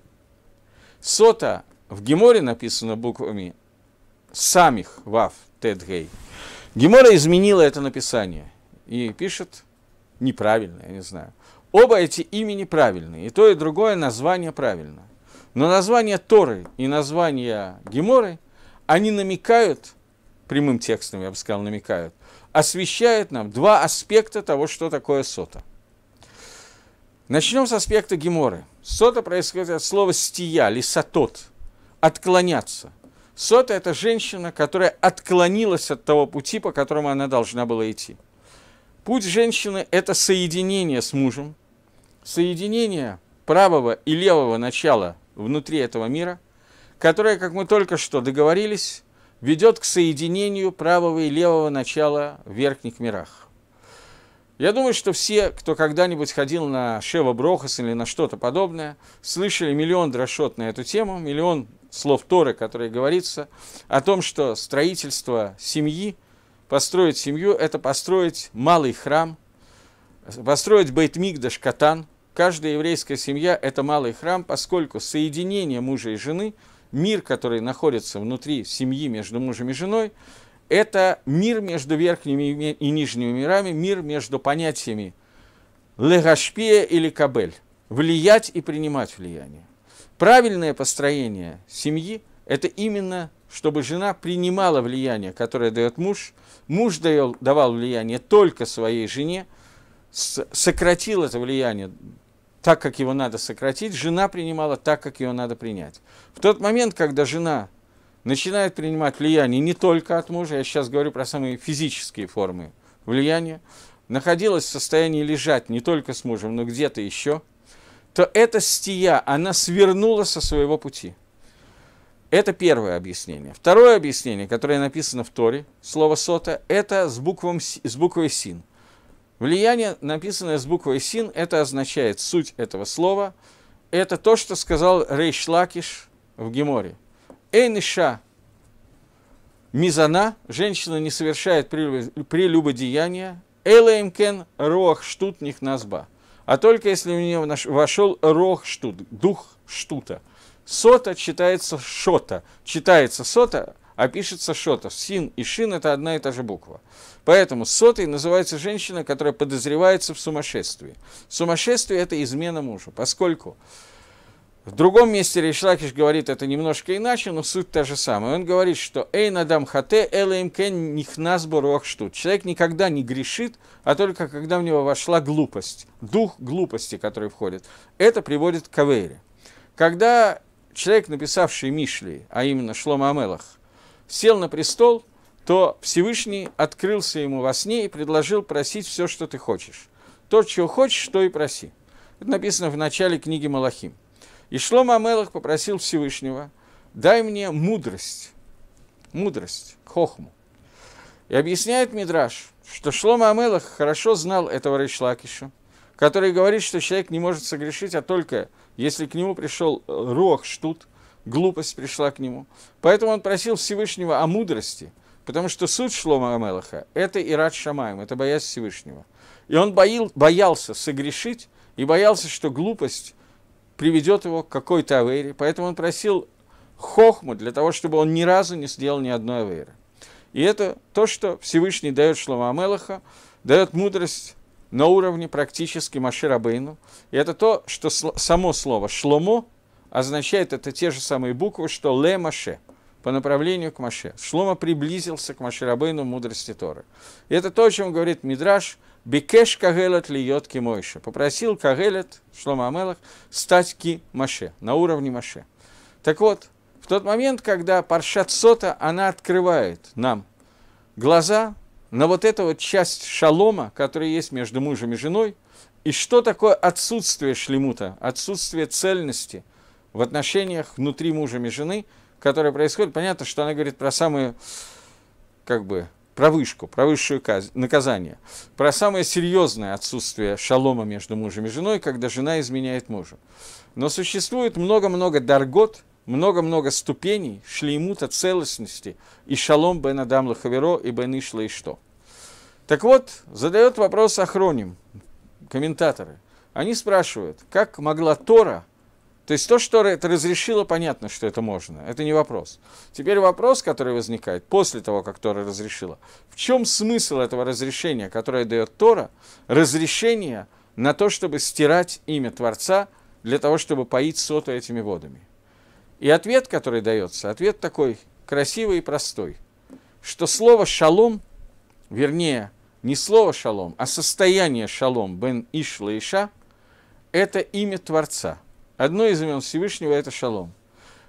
A: Сота в Геморе написано буквами самих Вав, Тет, Гей. Гемора изменила это написание и пишет неправильно, я не знаю. Оба эти имени правильные, и то, и другое название правильно. Но название Торы и название Геморы, они намекают прямым текстом, я бы сказал, намекают, освещает нам два аспекта того, что такое сота. Начнем с аспекта Геморы. Сота происходит от слова «стия» или «сатот» – «отклоняться». Сота – это женщина, которая отклонилась от того пути, по которому она должна была идти. Путь женщины – это соединение с мужем, соединение правого и левого начала внутри этого мира, которое, как мы только что договорились, ведет к соединению правого и левого начала в верхних мирах. Я думаю, что все, кто когда-нибудь ходил на Шева Брохас или на что-то подобное, слышали миллион дрошот на эту тему, миллион слов Торы, которые говорится о том, что строительство семьи, построить семью, это построить малый храм, построить Бейтмигдаш Катан. Каждая еврейская семья – это малый храм, поскольку соединение мужа и жены – мир, который находится внутри семьи между мужем и женой, это мир между верхними и нижними мирами, мир между понятиями легашпия или кабель, влиять и принимать влияние. Правильное построение семьи – это именно чтобы жена принимала влияние, которое дает муж. Муж давал влияние только своей жене, сократил это влияние так, как его надо сократить, жена принимала так, как его надо принять. В тот момент, когда жена начинает принимать влияние не только от мужа, я сейчас говорю про самые физические формы влияния, находилась в состоянии лежать не только с мужем, но где-то еще, то эта стия, она свернула со своего пути. Это первое объяснение. Второе объяснение, которое написано в Торе, слово сота, это с, буквом, с буквой син – Влияние, написанное с буквой «син», это означает суть этого слова. Это то, что сказал Рейш Лакиш в Геморе. Эйниша мизана, женщина не совершает прелюбодеяния, элэймкен рох штут них назба. А только если в нее вошел рох штут, дух штута. Сота читается шота, читается сота, а пишется Шотов. Син и Шин – это одна и та же буква. Поэтому сотой называется женщина, которая подозревается в сумасшествии. Сумасшествие – это измена мужу, поскольку в другом месте Рейшлакиш говорит это немножко иначе, но суть та же самая. Он говорит, что «Эй, надам хате, элэм кен нихнас боруах штут». Человек никогда не грешит, а только когда в него вошла глупость, дух глупости, который входит. Это приводит к авейре. Когда человек, написавший Мишли, а именно Шлома Амелах, сел на престол, то Всевышний открылся ему во сне и предложил просить все, что ты хочешь. То, чего хочешь, то и проси. Это написано в начале книги Малахим. И Шлома Амелах попросил Всевышнего, дай мне мудрость, мудрость, хохму. И объясняет Мидраш, что Шлома Амелах хорошо знал этого Рейшлакиша, который говорит, что человек не может согрешить, а только если к нему пришел Рох Штут – глупость пришла к нему. Поэтому он просил Всевышнего о мудрости, потому что суть Шлома Амелаха – это Ират Шамаем, это боясь Всевышнего. И он боил, боялся согрешить и боялся, что глупость приведет его к какой-то авере, поэтому он просил хохму для того, чтобы он ни разу не сделал ни одной аверы. И это то, что Всевышний дает Шлома Амелаха, дает мудрость на уровне практически Маширабейну. И это то, что само слово «шломо» означает это те же самые буквы, что «ле Маше» по направлению к Маше. Шлома приблизился к Маше Маширабейну мудрости Торы. И это то, о чем говорит Мидраш, Бекеш Кагелет льет Кимойше. Попросил Кагелет, Шлома Амелах, стать Ки Маше, на уровне Маше. Так вот, в тот момент, когда Паршат Сота, она открывает нам глаза на вот эту вот часть шалома, которая есть между мужем и женой, и что такое отсутствие шлемута, отсутствие цельности – в отношениях внутри мужа и жены, которая происходит, понятно, что она говорит про самую, как бы, про вышку, про высшее наказание, про самое серьезное отсутствие шалома между мужем и женой, когда жена изменяет мужу. Но существует много-много даргот, много-много ступеней шлеймута целостности и шалом бен Адам лахаверо и бен Ишла и что. Так вот, задает вопрос охроним комментаторы. Они спрашивают, как могла Тора – то есть то, что это разрешило, понятно, что это можно. Это не вопрос. Теперь вопрос, который возникает после того, как Тора разрешила. В чем смысл этого разрешения, которое дает Тора? Разрешение на то, чтобы стирать имя Творца для того, чтобы поить соту этими водами. И ответ, который дается, ответ такой красивый и простой, что слово «шалом», вернее, не слово «шалом», а состояние «шалом» бен Ишла Иша – это имя Творца – Одно из имен Всевышнего – это шалом.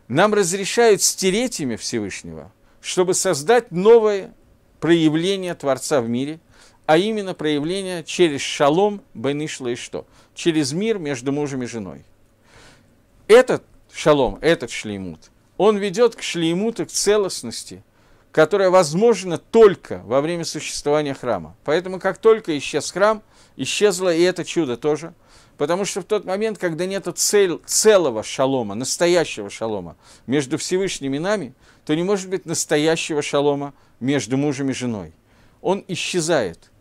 A: Нам разрешают стереть имя Всевышнего, чтобы создать новое проявление Творца в мире, а именно проявление через шалом бенишла и что? Через мир между мужем и женой. Этот шалом, этот шлеймут, он ведет к шлеймуту, к целостности, которая возможна только во время существования храма. Поэтому как только исчез храм, исчезло и это чудо тоже – Потому что в тот момент, когда нет целого шалома, настоящего шалома между Всевышними нами, то не может быть настоящего шалома между мужем и женой. Он исчезает.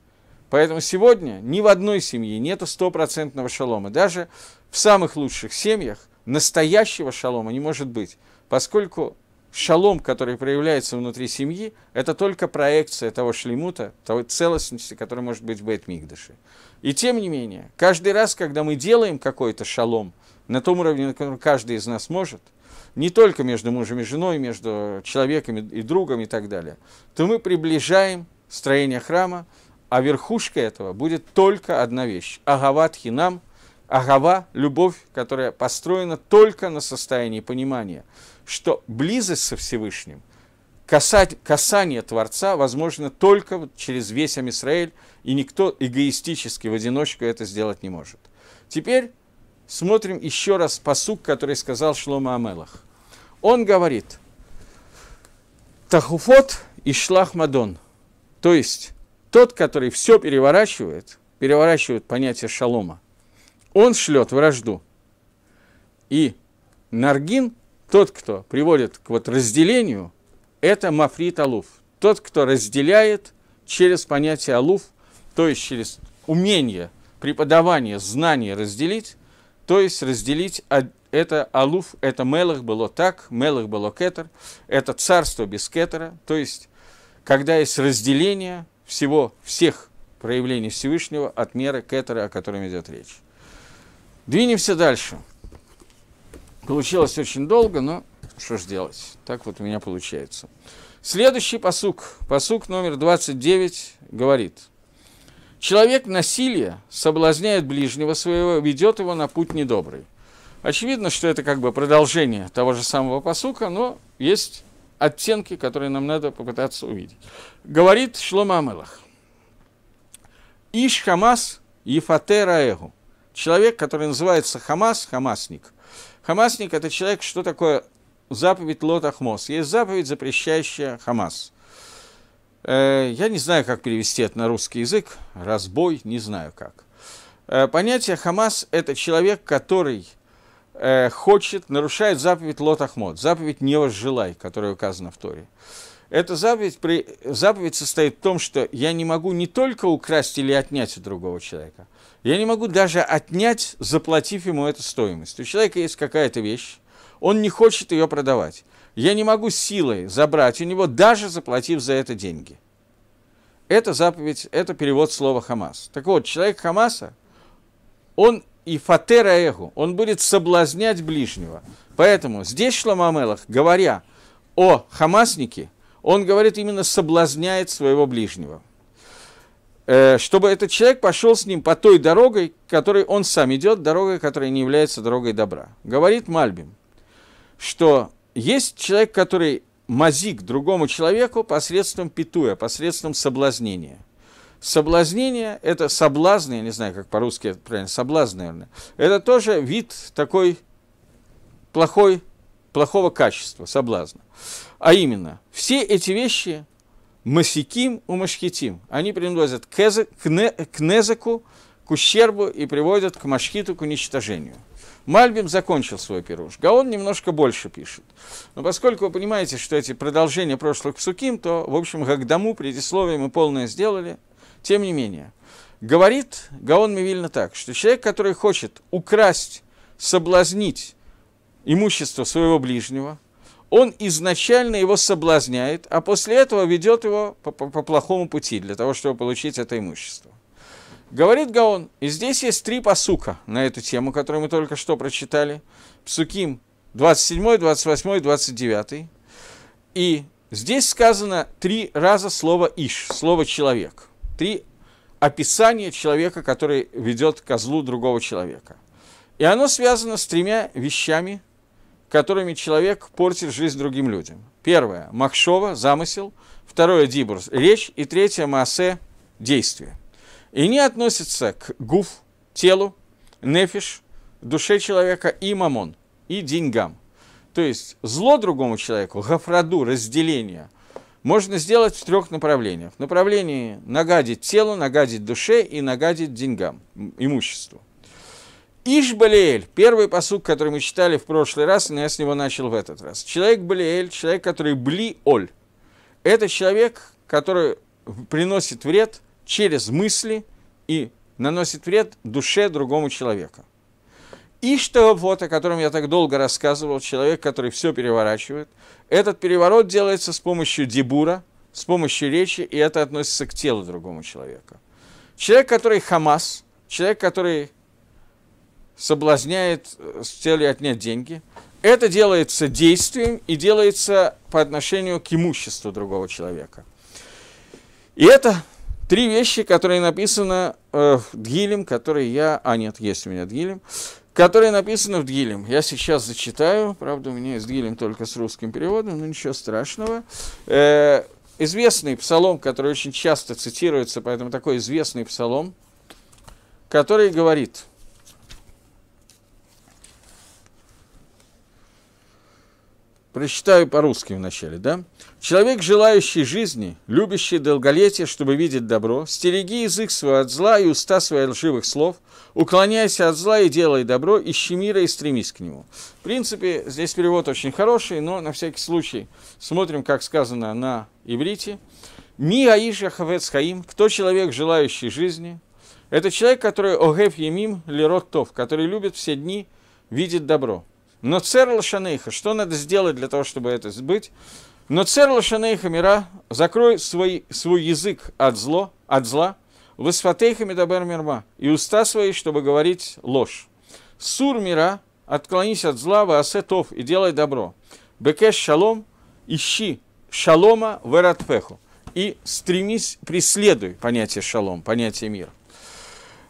A: Поэтому сегодня ни в одной семье нет стопроцентного шалома. Даже в самых лучших семьях настоящего шалома не может быть, поскольку шалом, который проявляется внутри семьи, это только проекция того шлемута, того целостности, которая может быть в бет Бейтмигдаше. И тем не менее, каждый раз, когда мы делаем какой-то шалом на том уровне, на котором каждый из нас может, не только между мужем и женой, между человеком и другом и так далее, то мы приближаем строение храма, а верхушка этого будет только одна вещь – агават хинам, агава – любовь, которая построена только на состоянии понимания – что близость со Всевышним, касать, касание Творца возможно только через весь Амисраэль, и никто эгоистически в одиночку это сделать не может. Теперь смотрим еще раз посук, который сказал Шлома Амелах. Он говорит, Тахуфот и Шлахмадон, то есть тот, который все переворачивает, переворачивает понятие шалома, он шлет вражду. И Наргин тот, кто приводит к вот разделению, это мафрит алуф. Тот, кто разделяет через понятие алуф, то есть через умение, преподавания знание разделить, то есть разделить а, это алуф, это мелах было так, мелах было кетер, это царство без кетера, то есть когда есть разделение всего, всех проявлений Всевышнего от меры кетера, о котором идет речь. Двинемся дальше. Получилось очень долго, но что ж делать? Так вот у меня получается. Следующий посук, посук номер 29, говорит. Человек насилие соблазняет ближнего своего, ведет его на путь недобрый. Очевидно, что это как бы продолжение того же самого посука, но есть оттенки, которые нам надо попытаться увидеть. Говорит Шлома Амелах. Иш Хамас Ефатера Эгу. Человек, который называется Хамас, хамасник, Хамасник – это человек, что такое заповедь Лот Ахмос. Есть заповедь, запрещающая Хамас. Э, я не знаю, как перевести это на русский язык. Разбой, не знаю как. Э, понятие Хамас – это человек, который э, хочет, нарушает заповедь Лот Ахмод, заповедь «Не возжелай», которая указана в Торе. Эта заповедь, заповедь состоит в том, что я не могу не только украсть или отнять у другого человека, я не могу даже отнять, заплатив ему эту стоимость. У человека есть какая-то вещь, он не хочет ее продавать. Я не могу силой забрать у него, даже заплатив за это деньги. Это заповедь, это перевод слова «Хамас». Так вот, человек Хамаса, он и фатера эгу, он будет соблазнять ближнего. Поэтому здесь Шламамелах, говоря о хамаснике, он говорит именно соблазняет своего ближнего. Э, чтобы этот человек пошел с ним по той дорогой, которой он сам идет, дорогой, которая не является дорогой добра. Говорит Мальбим, что есть человек, который мазик другому человеку посредством питуя, посредством соблазнения. Соблазнение – это соблазн, я не знаю, как по-русски это правильно, соблазн, наверное. Это тоже вид такой плохой, плохого качества, соблазна. А именно, все эти вещи – масиким у машхитим. Они приводят к незаку, к ущербу и приводят к машхиту, к уничтожению. Мальбим закончил свой пируш. Гаон немножко больше пишет. Но поскольку вы понимаете, что эти продолжения прошлых псуким, то, в общем, как дому предисловие мы полное сделали. Тем не менее, говорит Гаон Мивильна так, что человек, который хочет украсть, соблазнить имущество своего ближнего, он изначально его соблазняет, а после этого ведет его по, по, по плохому пути для того, чтобы получить это имущество. Говорит Гаон, и здесь есть три посука на эту тему, которую мы только что прочитали. Псуким 27, 28, 29. И здесь сказано три раза слово «иш», слово «человек». Три описания человека, который ведет козлу другого человека. И оно связано с тремя вещами – которыми человек портит жизнь другим людям. Первое – махшова, замысел. Второе – дибур, речь. И третье – маасе, действие. И не относится к гуф, телу, нефиш, душе человека и мамон, и деньгам. То есть зло другому человеку, гафраду, разделение, можно сделать в трех направлениях. В направлении нагадить телу, нагадить душе и нагадить деньгам, имуществу. Ишбалиэль, первый посук, который мы читали в прошлый раз, но я с него начал в этот раз. Человек Балиэль, человек, который Бли-Оль. Это человек, который приносит вред через мысли и наносит вред душе другому человеку. Иштавот, о котором я так долго рассказывал, человек, который все переворачивает, этот переворот делается с помощью дебура, с помощью речи, и это относится к телу другому человека. Человек, который хамас, человек, который соблазняет э, с целью отнять деньги. Это делается действием и делается по отношению к имуществу другого человека. И это три вещи, которые написаны э, в Дгилем, которые я... А, нет, есть у меня Дгилем. Которые написаны в Дгилем. Я сейчас зачитаю. Правда, у меня есть Дгилем только с русским переводом, но ничего страшного. Э, известный псалом, который очень часто цитируется, поэтому такой известный псалом, который говорит – Прочитаю по-русски вначале, да? «Человек, желающий жизни, любящий долголетие, чтобы видеть добро, стереги язык свой от зла и уста свои лживых слов, уклоняйся от зла и делай добро, ищи мира и стремись к нему». В принципе, здесь перевод очень хороший, но на всякий случай смотрим, как сказано на иврите. «Ми аиша хавец хаим» – «Кто человек, желающий жизни?» Это человек, который огев емим лирот тов, который любит все дни, видит добро. Но церл шанейха, что надо сделать для того, чтобы это сбыть? Но церл шанейха мира, закрой свой, свой язык от, зло, от зла, высфатейха медабер мирма, и уста свои, чтобы говорить ложь. Сур мира, отклонись от зла, ваасетов, и делай добро. Бекеш шалом, ищи шалома вератфеху, и стремись, преследуй понятие шалом, понятие мира.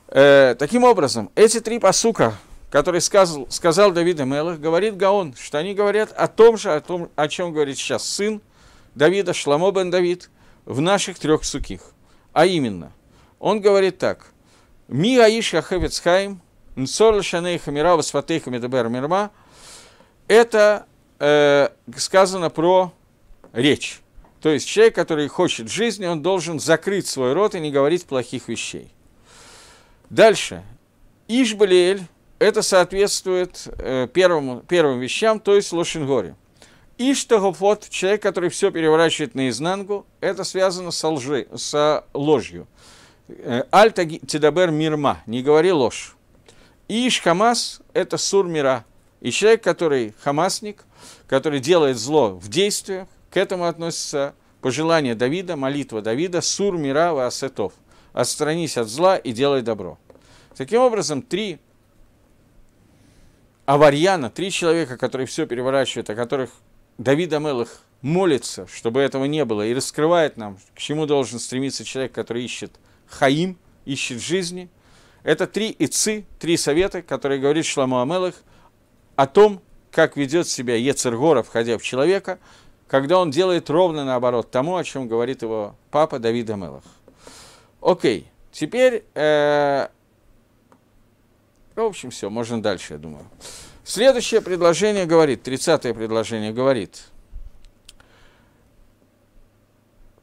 A: Э, таким образом, эти три посука, который сказал, сказал Давид Мелах, говорит Гаон, что они говорят о том же, о, том, о чем говорит сейчас сын Давида, Шламо бен Давид, в наших трех суких. А именно, он говорит так. «Ми аиш яхевецхайм, нцор лшаней хамира васфатей хамидабер мирма» Это э, сказано про речь. То есть человек, который хочет жизни, он должен закрыть свой рот и не говорить плохих вещей. Дальше. Ишбалиэль это соответствует э, первому, первым вещам, то есть Лошингоре. Иштагофот, человек, который все переворачивает наизнанку, это связано со, лжи, со ложью. Э, Аль тедабер мирма, не говори ложь. Иш хамас – это сур мира. И человек, который хамасник, который делает зло в действиях, к этому относится пожелание Давида, молитва Давида, сур мира ва асетов. Отстранись от зла и делай добро. Таким образом, три Аварьяна, три человека, которые все переворачивают, о которых Давид Амелых молится, чтобы этого не было, и раскрывает нам, к чему должен стремиться человек, который ищет хаим, ищет жизни. Это три ицы, три совета, которые говорит Шламу Амелых о том, как ведет себя Ецергора, входя в человека, когда он делает ровно наоборот тому, о чем говорит его папа Давид Амелах. Окей, теперь э, ну, в общем, все, можно дальше, я думаю. Следующее предложение говорит, 30-е предложение говорит.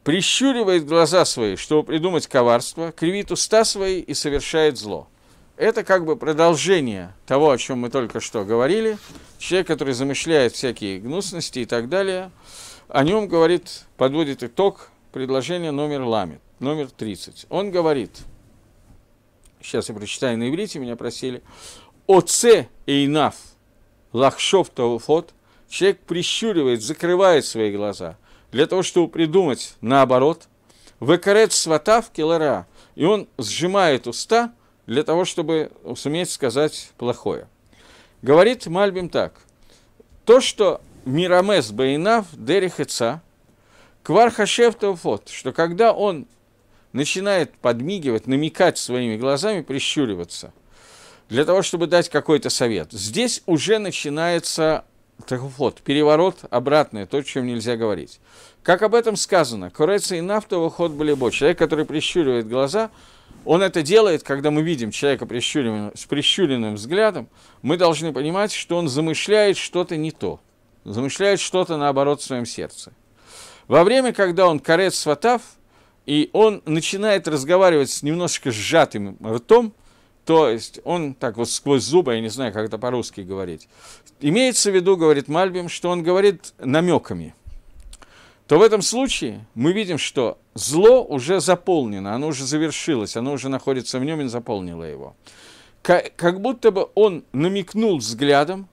A: Прищуривает глаза свои, чтобы придумать коварство, кривит уста свои и совершает зло. Это как бы продолжение того, о чем мы только что говорили. Человек, который замышляет всякие гнусности и так далее, о нем говорит, подводит итог предложение номер ламит, номер 30. Он говорит – сейчас я прочитаю на иврите, меня просили, «Оце эйнаф лахшов тауфот», человек прищуривает, закрывает свои глаза, для того, чтобы придумать наоборот, «Векарет сватав келара», и он сжимает уста для того, чтобы суметь сказать плохое. Говорит Мальбим так, то, что Мирамес Бейнав Дерихеца, Квархашев Тауфот, что когда он начинает подмигивать, намекать своими глазами, прищуриваться для того, чтобы дать какой-то совет. Здесь уже начинается вот, переворот, обратный, то, о чем нельзя говорить. Как об этом сказано, Куреца и Нафта выход были бой. Человек, который прищуривает глаза, он это делает, когда мы видим человека прищуренным, с прищуренным взглядом, мы должны понимать, что он замышляет что-то не то, замышляет что-то наоборот в своем сердце. Во время, когда он корец сватав, и он начинает разговаривать с немножечко сжатым ртом, то есть он так вот сквозь зубы, я не знаю, как это по-русски говорить. Имеется в виду, говорит Мальбим, что он говорит намеками. То в этом случае мы видим, что зло уже заполнено, оно уже завершилось, оно уже находится в нем и заполнило его. Как будто бы он намекнул взглядом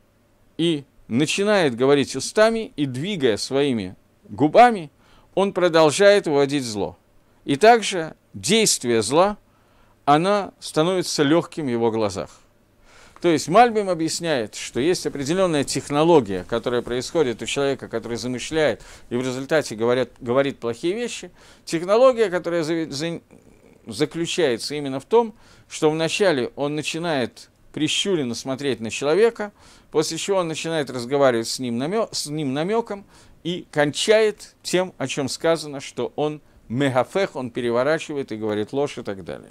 A: и начинает говорить устами и двигая своими губами, он продолжает выводить зло. И также действие зла, она становится легким в его глазах. То есть Мальбим объясняет, что есть определенная технология, которая происходит у человека, который замышляет и в результате говорят, говорит плохие вещи. Технология, которая за, за, заключается именно в том, что вначале он начинает прищуренно смотреть на человека, после чего он начинает разговаривать с ним, намек, с ним намеком и кончает тем, о чем сказано, что он мегафех, он переворачивает и говорит ложь и так далее.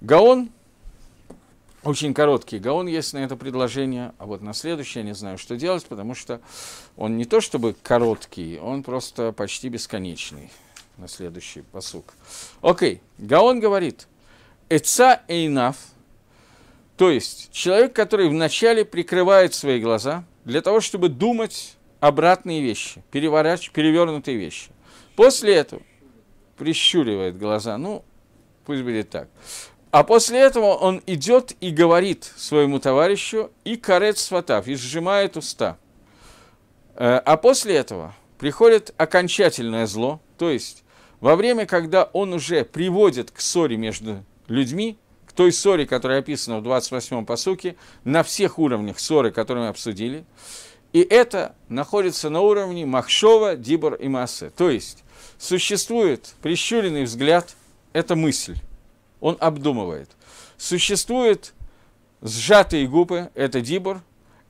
A: Гаон, очень короткий гаон есть на это предложение, а вот на следующее я не знаю, что делать, потому что он не то чтобы короткий, он просто почти бесконечный на следующий посук. Окей, Гаон говорит, «Эца эйнаф», то есть человек, который вначале прикрывает свои глаза для того, чтобы думать обратные вещи, переворач, перевернутые вещи – После этого прищуривает глаза, ну, пусть будет так. А после этого он идет и говорит своему товарищу, и карет сватав, и сжимает уста. Э, а после этого приходит окончательное зло, то есть во время, когда он уже приводит к ссоре между людьми, к той ссоре, которая описана в 28-м посуке, на всех уровнях ссоры, которые мы обсудили, и это находится на уровне Махшова, Дибор и Массы. То есть Существует прищуренный взгляд, это мысль, он обдумывает. Существует сжатые губы, это дибор,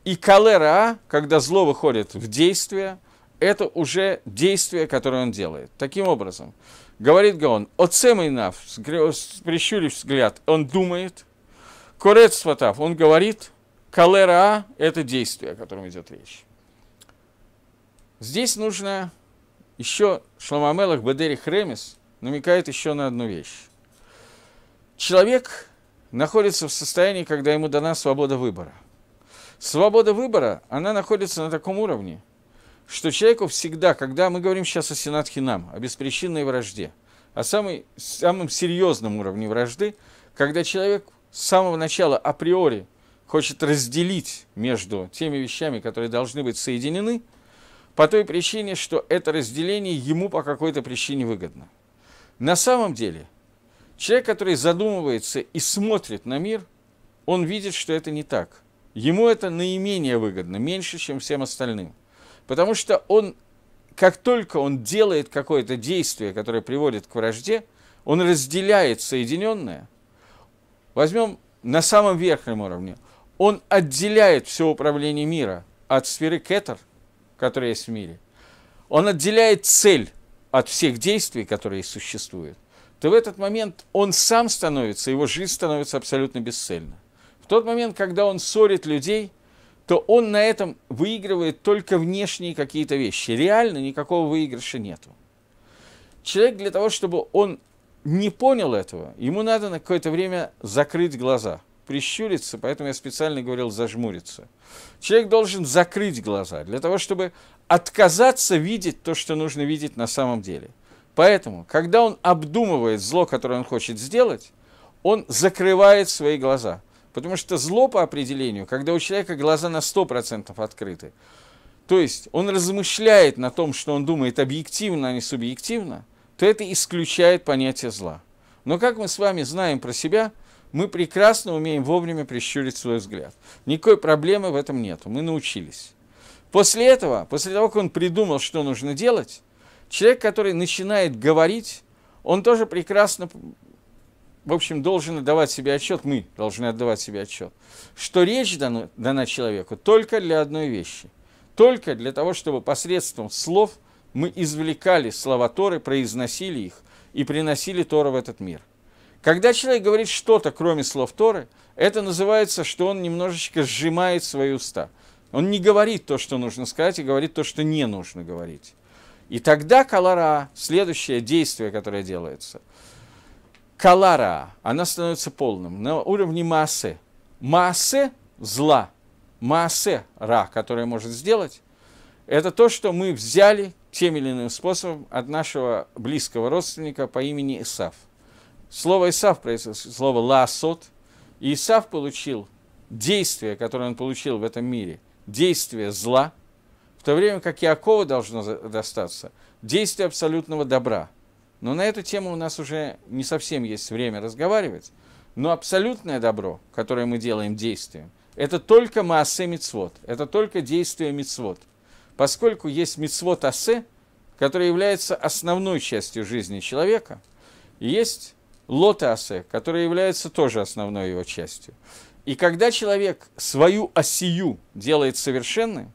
A: и калера, а, когда зло выходит в действие, это уже действие, которое он делает. Таким образом, говорит Гаон, оцемый нав, прищурив взгляд, он думает, корец фатав, он говорит, калера, а это действие, о котором идет речь. Здесь нужно еще Шламамелах Бедерих Ремес намекает еще на одну вещь. Человек находится в состоянии, когда ему дана свобода выбора. Свобода выбора, она находится на таком уровне, что человеку всегда, когда мы говорим сейчас о Сенат Хинам, о беспричинной вражде, о самой, самом серьезном уровне вражды, когда человек с самого начала априори хочет разделить между теми вещами, которые должны быть соединены – по той причине, что это разделение ему по какой-то причине выгодно. На самом деле, человек, который задумывается и смотрит на мир, он видит, что это не так. Ему это наименее выгодно, меньше, чем всем остальным. Потому что он, как только он делает какое-то действие, которое приводит к вражде, он разделяет соединенное. Возьмем на самом верхнем уровне. Он отделяет все управление мира от сферы кетер – которые есть в мире. Он отделяет цель от всех действий, которые существуют, то в этот момент он сам становится, его жизнь становится абсолютно бесцельна. В тот момент, когда он ссорит людей, то он на этом выигрывает только внешние какие-то вещи. Реально никакого выигрыша нету. Человек для того, чтобы он не понял этого, ему надо на какое-то время закрыть глаза – прищуриться, поэтому я специально говорил зажмуриться. Человек должен закрыть глаза для того, чтобы отказаться видеть то, что нужно видеть на самом деле. Поэтому, когда он обдумывает зло, которое он хочет сделать, он закрывает свои глаза. Потому что зло по определению, когда у человека глаза на 100% открыты, то есть он размышляет на том, что он думает объективно, а не субъективно, то это исключает понятие зла. Но как мы с вами знаем про себя – мы прекрасно умеем вовремя прищурить свой взгляд. Никакой проблемы в этом нет, мы научились. После этого, после того, как он придумал, что нужно делать, человек, который начинает говорить, он тоже прекрасно, в общем, должен отдавать себе отчет, мы должны отдавать себе отчет, что речь дана, дана человеку только для одной вещи, только для того, чтобы посредством слов мы извлекали слова Торы, произносили их и приносили Тору в этот мир. Когда человек говорит что-то, кроме слов Торы, это называется, что он немножечко сжимает свои уста. Он не говорит то, что нужно сказать, и говорит то, что не нужно говорить. И тогда калара, следующее действие, которое делается, калара, она становится полным на уровне массы. Массы зла, массы ра, которое может сделать, это то, что мы взяли тем или иным способом от нашего близкого родственника по имени Исав. Слово Исав произошло, слово «лаасот». И Исав получил действие, которое он получил в этом мире, действие зла, в то время как Якова должно достаться действие абсолютного добра. Но на эту тему у нас уже не совсем есть время разговаривать. Но абсолютное добро, которое мы делаем действием, это только маасе мицвод, это только действие мицвод. Поскольку есть мицвод асе, который является основной частью жизни человека, и есть лотасе, которая является тоже основной его частью. И когда человек свою осию делает совершенным,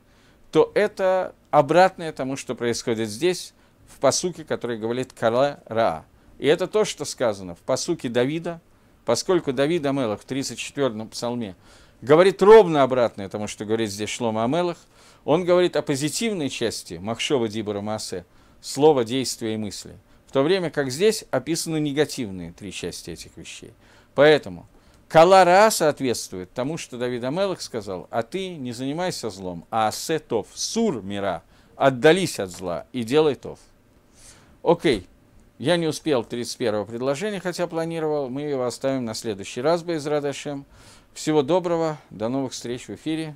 A: то это обратное тому, что происходит здесь, в посуке, который говорит «кала ра». И это то, что сказано в посуке Давида, поскольку Давид Амелах в 34-м псалме говорит ровно обратное тому, что говорит здесь Шлома Амелах, он говорит о позитивной части Махшова Дибора масе, слова, действия и мысли – в то время как здесь описаны негативные три части этих вещей. Поэтому Калара соответствует тому, что Давид Амелах сказал, а ты не занимайся злом, а асе сур мира, отдались от зла и делай тов. Окей, я не успел 31 предложения, хотя планировал, мы его оставим на следующий раз, Байзрадашем. Всего доброго, до новых встреч в эфире.